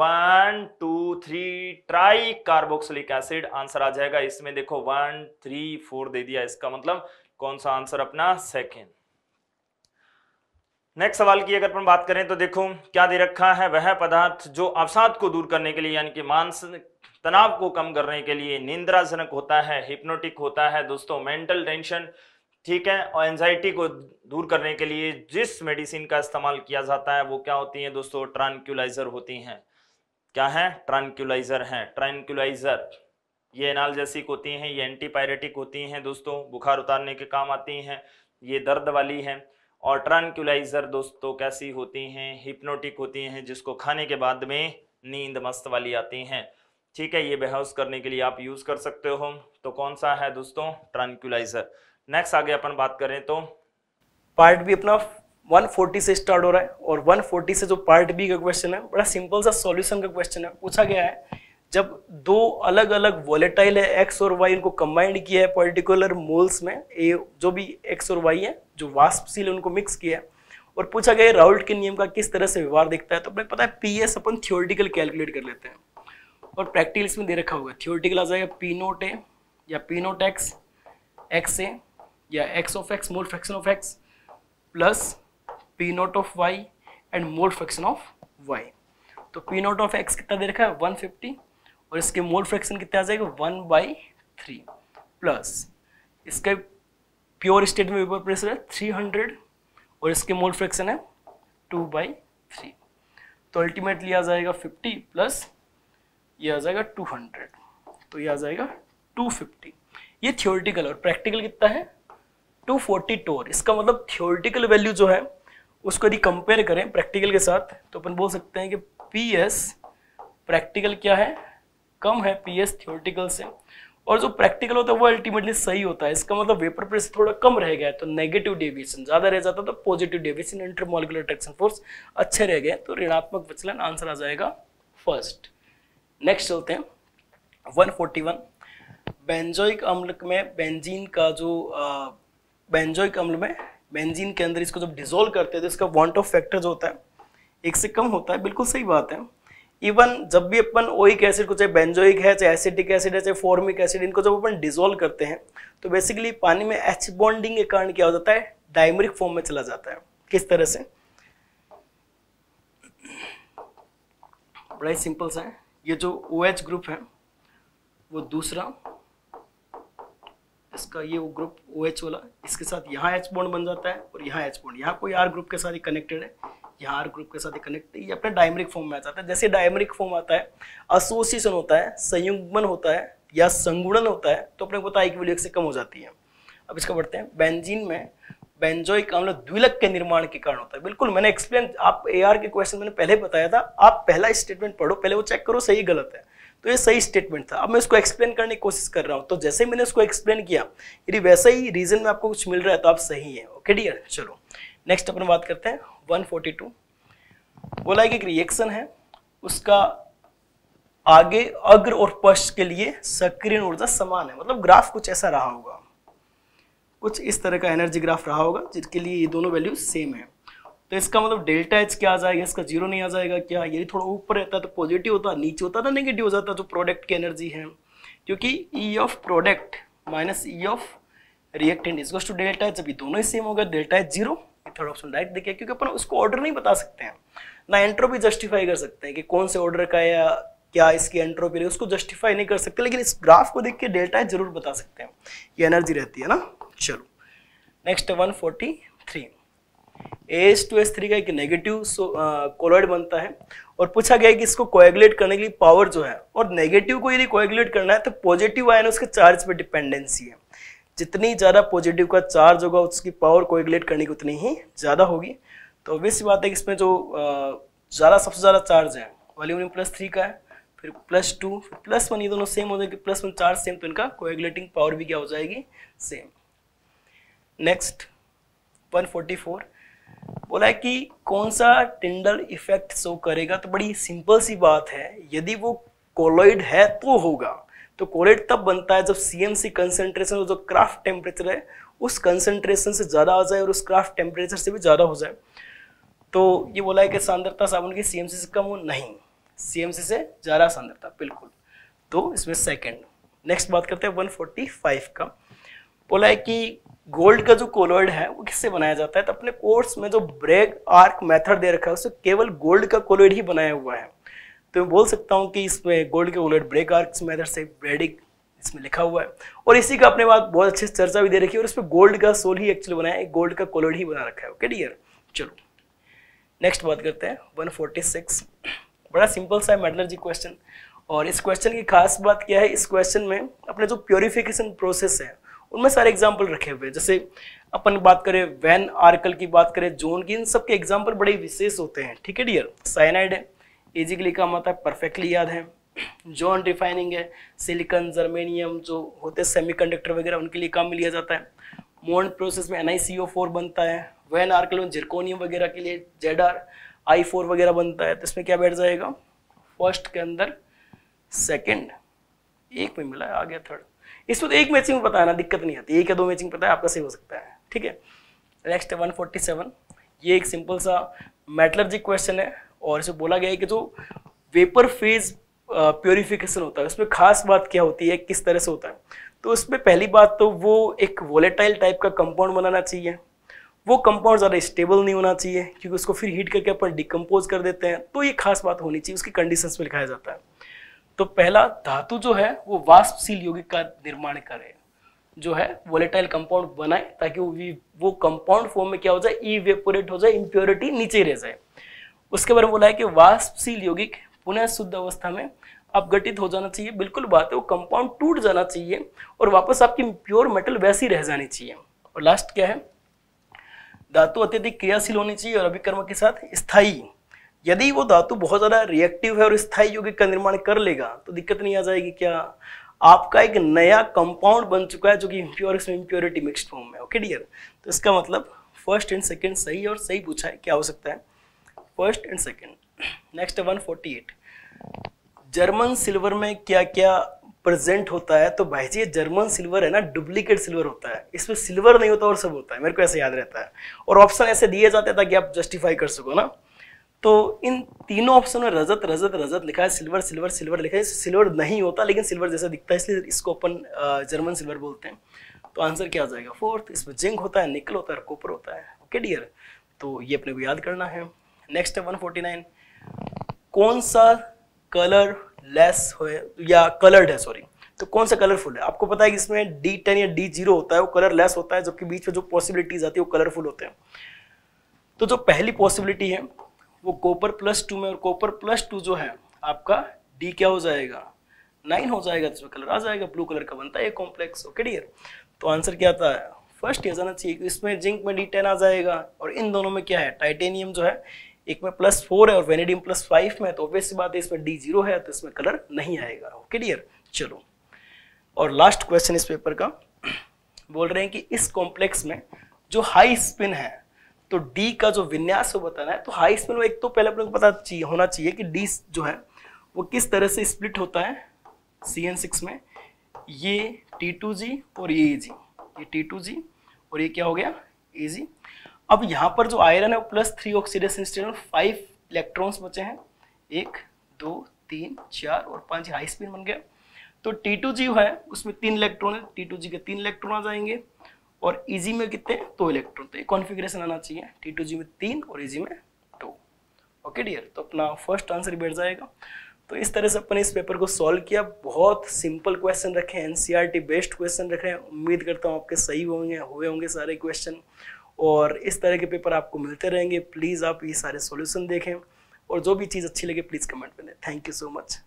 one two three tri carboxylic acid answer आ जाएगा इसमें देखो वन थ्री फोर दे दिया इसका मतलब कौन सा आंसर अपना सेकेंड नेक्स्ट सवाल की अगर अपन बात करें तो देखो क्या दे रखा है वह पदार्थ जो अवसाद को दूर करने के लिए यानी कि मानस तनाव को कम करने के लिए निंद्राजनक होता है हिप्नोटिक होता है दोस्तों मेंटल टेंशन ठीक है और एनजाइटी को दूर करने के लिए जिस मेडिसिन का इस्तेमाल किया जाता है वो क्या होती हैं दोस्तों ट्रांक्यूलाइजर होती हैं क्या है ट्रांक्यूलाइजर है ट्रांक्यूलाइजर ये एनालजेसिक होती हैं ये एंटीपायरेटिक होती हैं दोस्तों बुखार उतारने के काम आती हैं ये दर्द वाली हैं और ट्रांक्यूलाइजर दोस्तों कैसी होती हैं हिप्नोटिक होती हैं जिसको खाने के बाद में नींद मस्त वाली आती हैं ठीक है ये बेहोश करने के लिए आप यूज़ कर सकते हो तो कौन सा है दोस्तों ट्रांक्यूलाइजर नेक्स्ट आगे अपन बात करें तो पार्ट बी अपना 140 से स्टार्ट हो रहा है और 140 से जो पार्ट बी का क्वेश्चन है बड़ा सिंपल सा सॉल्यूशन का क्वेश्चन है पूछा गया है जब दो अलग अलग वॉलेटाइल है एक्स और वाई उनको कंबाइंड किया है पर्टिकुलर मोल्स में ए जो भी एक्स और वाई है जो वाष्पशील उनको मिक्स किया है और पूछा गया राउल्ट के नियम का किस तरह से व्यवहार दिखता है तो अपने पता है पी एस अपन थियोरटिकल कैलकुलेट कर लेते हैं और प्रैक्टिकल इसमें दे रखा होगा थियोरटिकल आ जाएगा पी नोट ए या P naught X X A या X of X mole fraction of X plus P naught of Y and mole fraction of Y तो पी नॉट ऑफ एक्स कितना दे रखा है 150 और इसके मोल फ्रैक्शन कितना आ जाएगा वन बाई थ्री प्लस इसके प्योर स्टेट में वेपर प्रेशर है 300 और इसके मोल फ्रैक्शन है टू बाई थ्री तो अल्टीमेटली आ जाएगा 50 प्लस ये आ जाएगा 200 तो ये आ जाएगा 250 ये थियोरिटिकल और प्रैक्टिकल कितना है टू फोर्टी टोर इसका मतलब थियोरिटिकल वैल्यू जो है उसको यदि कंपेयर करें प्रैक्टिकल के साथ तो अपन बोल सकते हैं कि पी एस प्रैक्टिकल क्या है कम है पी एस थियोरटिकल से और जो प्रैक्टिकल होता है वो अल्टीमेटली सही होता है इसका मतलब वेपर प्रेशर थोड़ा कम रह गया तो नेगेटिव डेविएशन ज्यादा रह जाता तो positive deviation intermolecular attraction force अच्छे रह गए तो ऋणात्मक विचलन आंसर आ जाएगा फर्स्ट नेक्स्ट चलते हैं 141 बेंजोइक अम्ल में बेंजीन का जो आ, बेंजोइक अम्ल में बेंजीन के अंदर इसको जब डिजोल्व करते हैं तो इसका वॉन्ट ऑफ फैक्टर जो होता है एक से कम होता है बिल्कुल सही बात है इवन जब भी अपन ओइक एसिड को चाहे बेंजोइक है चाहे एसिडिक एसिड है चाहे फॉर्मिक एसिड इनको जब अपन डिजोल्व करते हैं तो बेसिकली पानी में एच बॉन्डिंग के कारण क्या हो जाता है डायमरिक फॉर्म में चला जाता है किस तरह से बड़ा ही सिंपल सा है ये जो ओ OH ग्रुप है वो दूसरा इसका ये वो ग्रुप ओ OH एच वाला इसके साथ यहाँ एच बॉन्ड बन जाता है और यहाँ एच बॉन्ड यहाँ कोई आर ग्रुप के साथ ही कनेक्टेड है यहाँ आर ग्रुप के साथ ही कनेक्ट ये अपना डायमरिक फॉर्म में आ जाता है जैसे डायमरिक फॉर्म आता है एसोसिएशन होता है संयुग्मन होता है या संगुणन होता है तो अपने को पता है एक वैल्यू एक से कम हो जाती है अब इसका बढ़ते हैं बेंजीन में बेंजोइक अम्ल द्विलक के निर्माण के कारण होता है बिल्कुल मैंने एक्सप्लेन आप एआर के क्वेश्चन मैंने पहले बताया था आप पहला स्टेटमेंट पढ़ो पहले वो चेक करो सही गलत है तो ये सही स्टेटमेंट था अब मैं इसको एक्सप्लेन करने की कोशिश कर रहा हूँ तो जैसे मैंने उसको एक्सप्लेन किया यदि वैसा ही रीजन में आपको कुछ मिल रहा है तो आप सही है ओके डियर चलो नेक्स्ट अपन बात करते हैं वन बोला है कि एक रिएक्शन है उसका आगे अग्र और पश्च के लिए सक्रिय ऊर्जा समान है मतलब ग्राफ कुछ ऐसा रहा होगा कुछ इस तरह का एनर्जी ग्राफ रहा होगा जिसके लिए ये दोनों वैल्यू सेम है तो इसका मतलब डेल्टा एच क्या आ जाएगा इसका जीरो नहीं आ जाएगा क्या यदि थोड़ा ऊपर रहता तो पॉजिटिव होता नीचे होता था तो नेगेटिव हो जाता जो तो प्रोडक्ट की एनर्जी है क्योंकि E of product minus E of reactant is to delta H अभी दोनों ही सेम हो गया delta H zero third option direct देखिए क्योंकि अपन उसको ऑर्डर नहीं बता सकते हैं ना एंट्रोपी जस्टिफाई कर सकते हैं कि कौन से ऑर्डर का या क्या इसकी एंट्रोपी रही उसको जस्टिफाई नहीं कर सकते लेकिन इस ग्राफ को देख के डेल्टा जरूर बता सकते हैं ये एनर्जी रहती है ना चलो next one forty three A H two S three का एक नेगेटिव कोलॉइड uh, बनता है और पूछा गया है कि इसको कोएगुलेट करने के लिए पावर जो है और नेगेटिव को यदि कोएगुलेट करना है तो पॉजिटिव आयन उसके चार्ज पे डिपेंडेंसी है जितनी ज़्यादा पॉजिटिव का चार्ज होगा उसकी पावर कोएगुलेट करने की उतनी ही ज़्यादा होगी तो ऑब्वियस बात है कि इसमें जो uh, ज़्यादा सबसे ज़्यादा चार्ज है वॉल्यूमिनियम प्लस थ्री का है फिर प्लस टू फिर प्लस वन ये दोनों सेम हो जाएगी प्लस वन चार्ज सेम तो इनका कोएगुलेटिंग पावर भी क्या हो जाएगी सेम नेक्स्ट वन 144 बोला है कि कौन सा टिंडल इफेक्ट शो करेगा तो बड़ी सिंपल सी बात है यदि वो कोलोइड है तो होगा तो कोलोइड तब बनता है जब सी एम सी कंसेंट्रेशन जो क्राफ्ट टेम्परेचर है उस कंसेंट्रेशन से ज़्यादा आ जाए और उस क्राफ्ट टेम्परेचर से भी ज़्यादा हो जाए तो ये बोला है कि सांद्रता साबुन की सी एम सी से कम हो नहीं सी एम सी से ज़्यादा सांद्रता बिल्कुल तो इसमें सेकेंड नेक्स्ट बात करते हैं वन फोर्टी फाइव का बोला है कि गोल्ड का जो कोलोइड है वो किससे बनाया जाता है तो अपने कोर्स में जो ब्रेक आर्क मेथड दे रखा है उससे केवल गोल्ड का कोलोइड ही बनाया हुआ है तो मैं बोल सकता हूँ कि इसमें गोल्ड के कोलोइड ब्रेक आर्क मेथड से ब्रेडिक इसमें लिखा हुआ है और इसी का अपने बाद बहुत अच्छे से चर्चा भी दे रखी है और इसमें गोल्ड का सोल ही एक्चुअली बनाया है गोल्ड का कोलोइड ही बना रखा है ओके डियर चलो नेक्स्ट बात करते हैं सिक्स बड़ा सिंपल सा है मेटलर्जी क्वेश्चन और इस क्वेश्चन की खास बात क्या है इस क्वेश्चन में अपने जो प्योरिफिकेशन प्रोसेस है उनमें सारे एग्जाम्पल रखे हुए हैं जैसे अपन बात करें वैन आर्कल की बात करें जोन की इन सब के एग्जाम्पल बड़े विशेष होते हैं ठीक है डियर साइनाइड है एजिकली का है परफेक्टली याद है जोन रिफाइनिंग है सिलिकन जर्मेनियम जो होते हैं कंडक्टर वगैरह उनके लिए काम में लिया जाता है मोन प्रोसेस में एन बनता है वैन आर्कल में जिरकोनियम वगैरह के लिए जेड आर आई फोर वगैरह बनता है तो इसमें क्या बैठ जाएगा फर्स्ट के अंदर सेकेंड एक में मिला है आ गया थर्ड इसमें तो एक मैचिंग में ना दिक्कत नहीं आती एक या दो मैचिंग पता है आपका सही हो सकता है ठीक है नेक्स्ट है सेवन ये एक सिंपल सा मेटलर्जिक क्वेश्चन है और इसमें बोला गया है कि जो वेपर फेज प्योरीफिकेशन होता है उसमें खास बात क्या होती है किस तरह से होता है तो उसमें पहली बात तो वो एक वॉलेटाइल टाइप का कंपाउंड बनाना चाहिए वो कंपाउंड ज़्यादा स्टेबल नहीं होना चाहिए क्योंकि उसको फिर हीट करके अपन डिकम्पोज कर देते हैं तो ये खास बात होनी चाहिए उसकी कंडीशन में लिखाया जाता है तो पहला धातु जो है वो वाष्पशील यौगिक का निर्माण करे जो है वोलेटाइल कंपाउंड बनाए ताकि वो वो कंपाउंड फॉर्म में क्या हो जाए ई वेपोरेट हो जाए इम्प्योरिटी नीचे रह जाए उसके बारे में बोला है कि वाष्पशील यौगिक पुनः शुद्ध अवस्था में अपघटित हो जाना चाहिए बिल्कुल बात है वो कंपाउंड टूट जाना चाहिए और वापस आपकी प्योर मेटल वैसी रह जानी चाहिए और लास्ट क्या है धातु अत्यधिक क्रियाशील होनी चाहिए और अभिक्रमा के साथ स्थायी यदि वो धातु बहुत ज़्यादा रिएक्टिव है और स्थायी यौगिक का निर्माण कर लेगा तो दिक्कत नहीं आ जाएगी क्या आपका एक नया कंपाउंड बन चुका है जो कि इम्प्योर इसमें इम्प्योरिटी मिक्सड फॉर्म में ओके डियर तो इसका मतलब फर्स्ट एंड सेकेंड सही और सही पूछा है क्या हो सकता है first and second next one forty eight German silver में क्या क्या प्रेजेंट होता है तो भाई जी ये जर्मन सिल्वर है ना डुप्लीकेट सिल्वर होता है इसमें सिल्वर नहीं होता और सब होता है मेरे को ऐसे याद रहता है और ऑप्शन ऐसे दिए जाते हैं ताकि आप जस्टिफाई कर सको ना तो इन तीनों ऑप्शन में रजत रजत रजत लिखा है सिल्वर सिल्वर सिल्वर लिखा है सिल्वर नहीं होता लेकिन सिल्वर जैसा दिखता है इसलिए इसको अपन जर्मन सिल्वर बोलते हैं तो आंसर क्या आ जाएगा फोर्थ इसमें जिंक होता है निकल होता है कॉपर होता है ओके डियर तो ये अपने को याद करना है नेक्स्ट है 149 कौन सा कलर लेस हो या कलर्ड है सॉरी तो कौन सा कलरफुल है आपको पता है कि इसमें डी टेन या डी जीरो होता है वो कलर लेस होता है जबकि बीच में जो पॉसिबिलिटीज आती है वो कलरफुल होते हैं तो जो पहली पॉसिबिलिटी है वो कॉपर प्लस टू में और कॉपर प्लस टू जो है आपका डी क्या हो जाएगा नाइन हो जाएगा जिसमें कलर आ जाएगा ब्लू कलर का बनता है ये कॉम्प्लेक्स ओके डियर तो आंसर क्या आता है फर्स्ट ये जाना चाहिए इसमें जिंक में डी आ जाएगा और इन दोनों में क्या है टाइटेनियम जो है एक में प्लस फोर है और वेनेडियम प्लस फाइव में तो ऑब्वियस बात है इसमें डी जीरो है तो इसमें कलर नहीं आएगा ओके डियर चलो और लास्ट क्वेश्चन इस पेपर का बोल रहे हैं कि इस कॉम्प्लेक्स में जो हाई स्पिन है तो डी का जो विन्यास वो बताना है तो हाई स्पिन में एक तो पहले अपने को पता चाहिए होना चाहिए कि डी जो है वो किस तरह से स्प्लिट होता है सी एन सिक्स में ये टी टू जी और ये ए जी ये टी टू जी और ये क्या हो गया ए जी अब यहाँ पर जो आयरन है वो plus three oxidation state five electrons बचे हैं एक दो तीन चार और पाँच हाई स्पिन बन गया तो टी टू जी है उसमें तीन इलेक्ट्रॉन है टी टू जी के तीन इलेक्ट्रॉन आ जाएंगे और इजी में कितने हैं दो इलेक्ट्रॉन तो ये कॉन्फिग्रेशन आना चाहिए टी टू जी में तीन और इजी में टू ओके डियर तो अपना फर्स्ट आंसर बैठ जाएगा तो इस तरह से अपने इस पेपर को सॉल्व किया बहुत सिंपल क्वेश्चन रखे हैं एन बेस्ट क्वेश्चन रखे हैं उम्मीद करता हूँ आपके सही होंगे हुए होंगे सारे क्वेश्चन और इस तरह के पेपर आपको मिलते रहेंगे प्लीज़ आप ये सारे सोल्यूशन देखें और जो भी चीज़ अच्छी लगे प्लीज़ कमेंट करें थैंक यू सो मच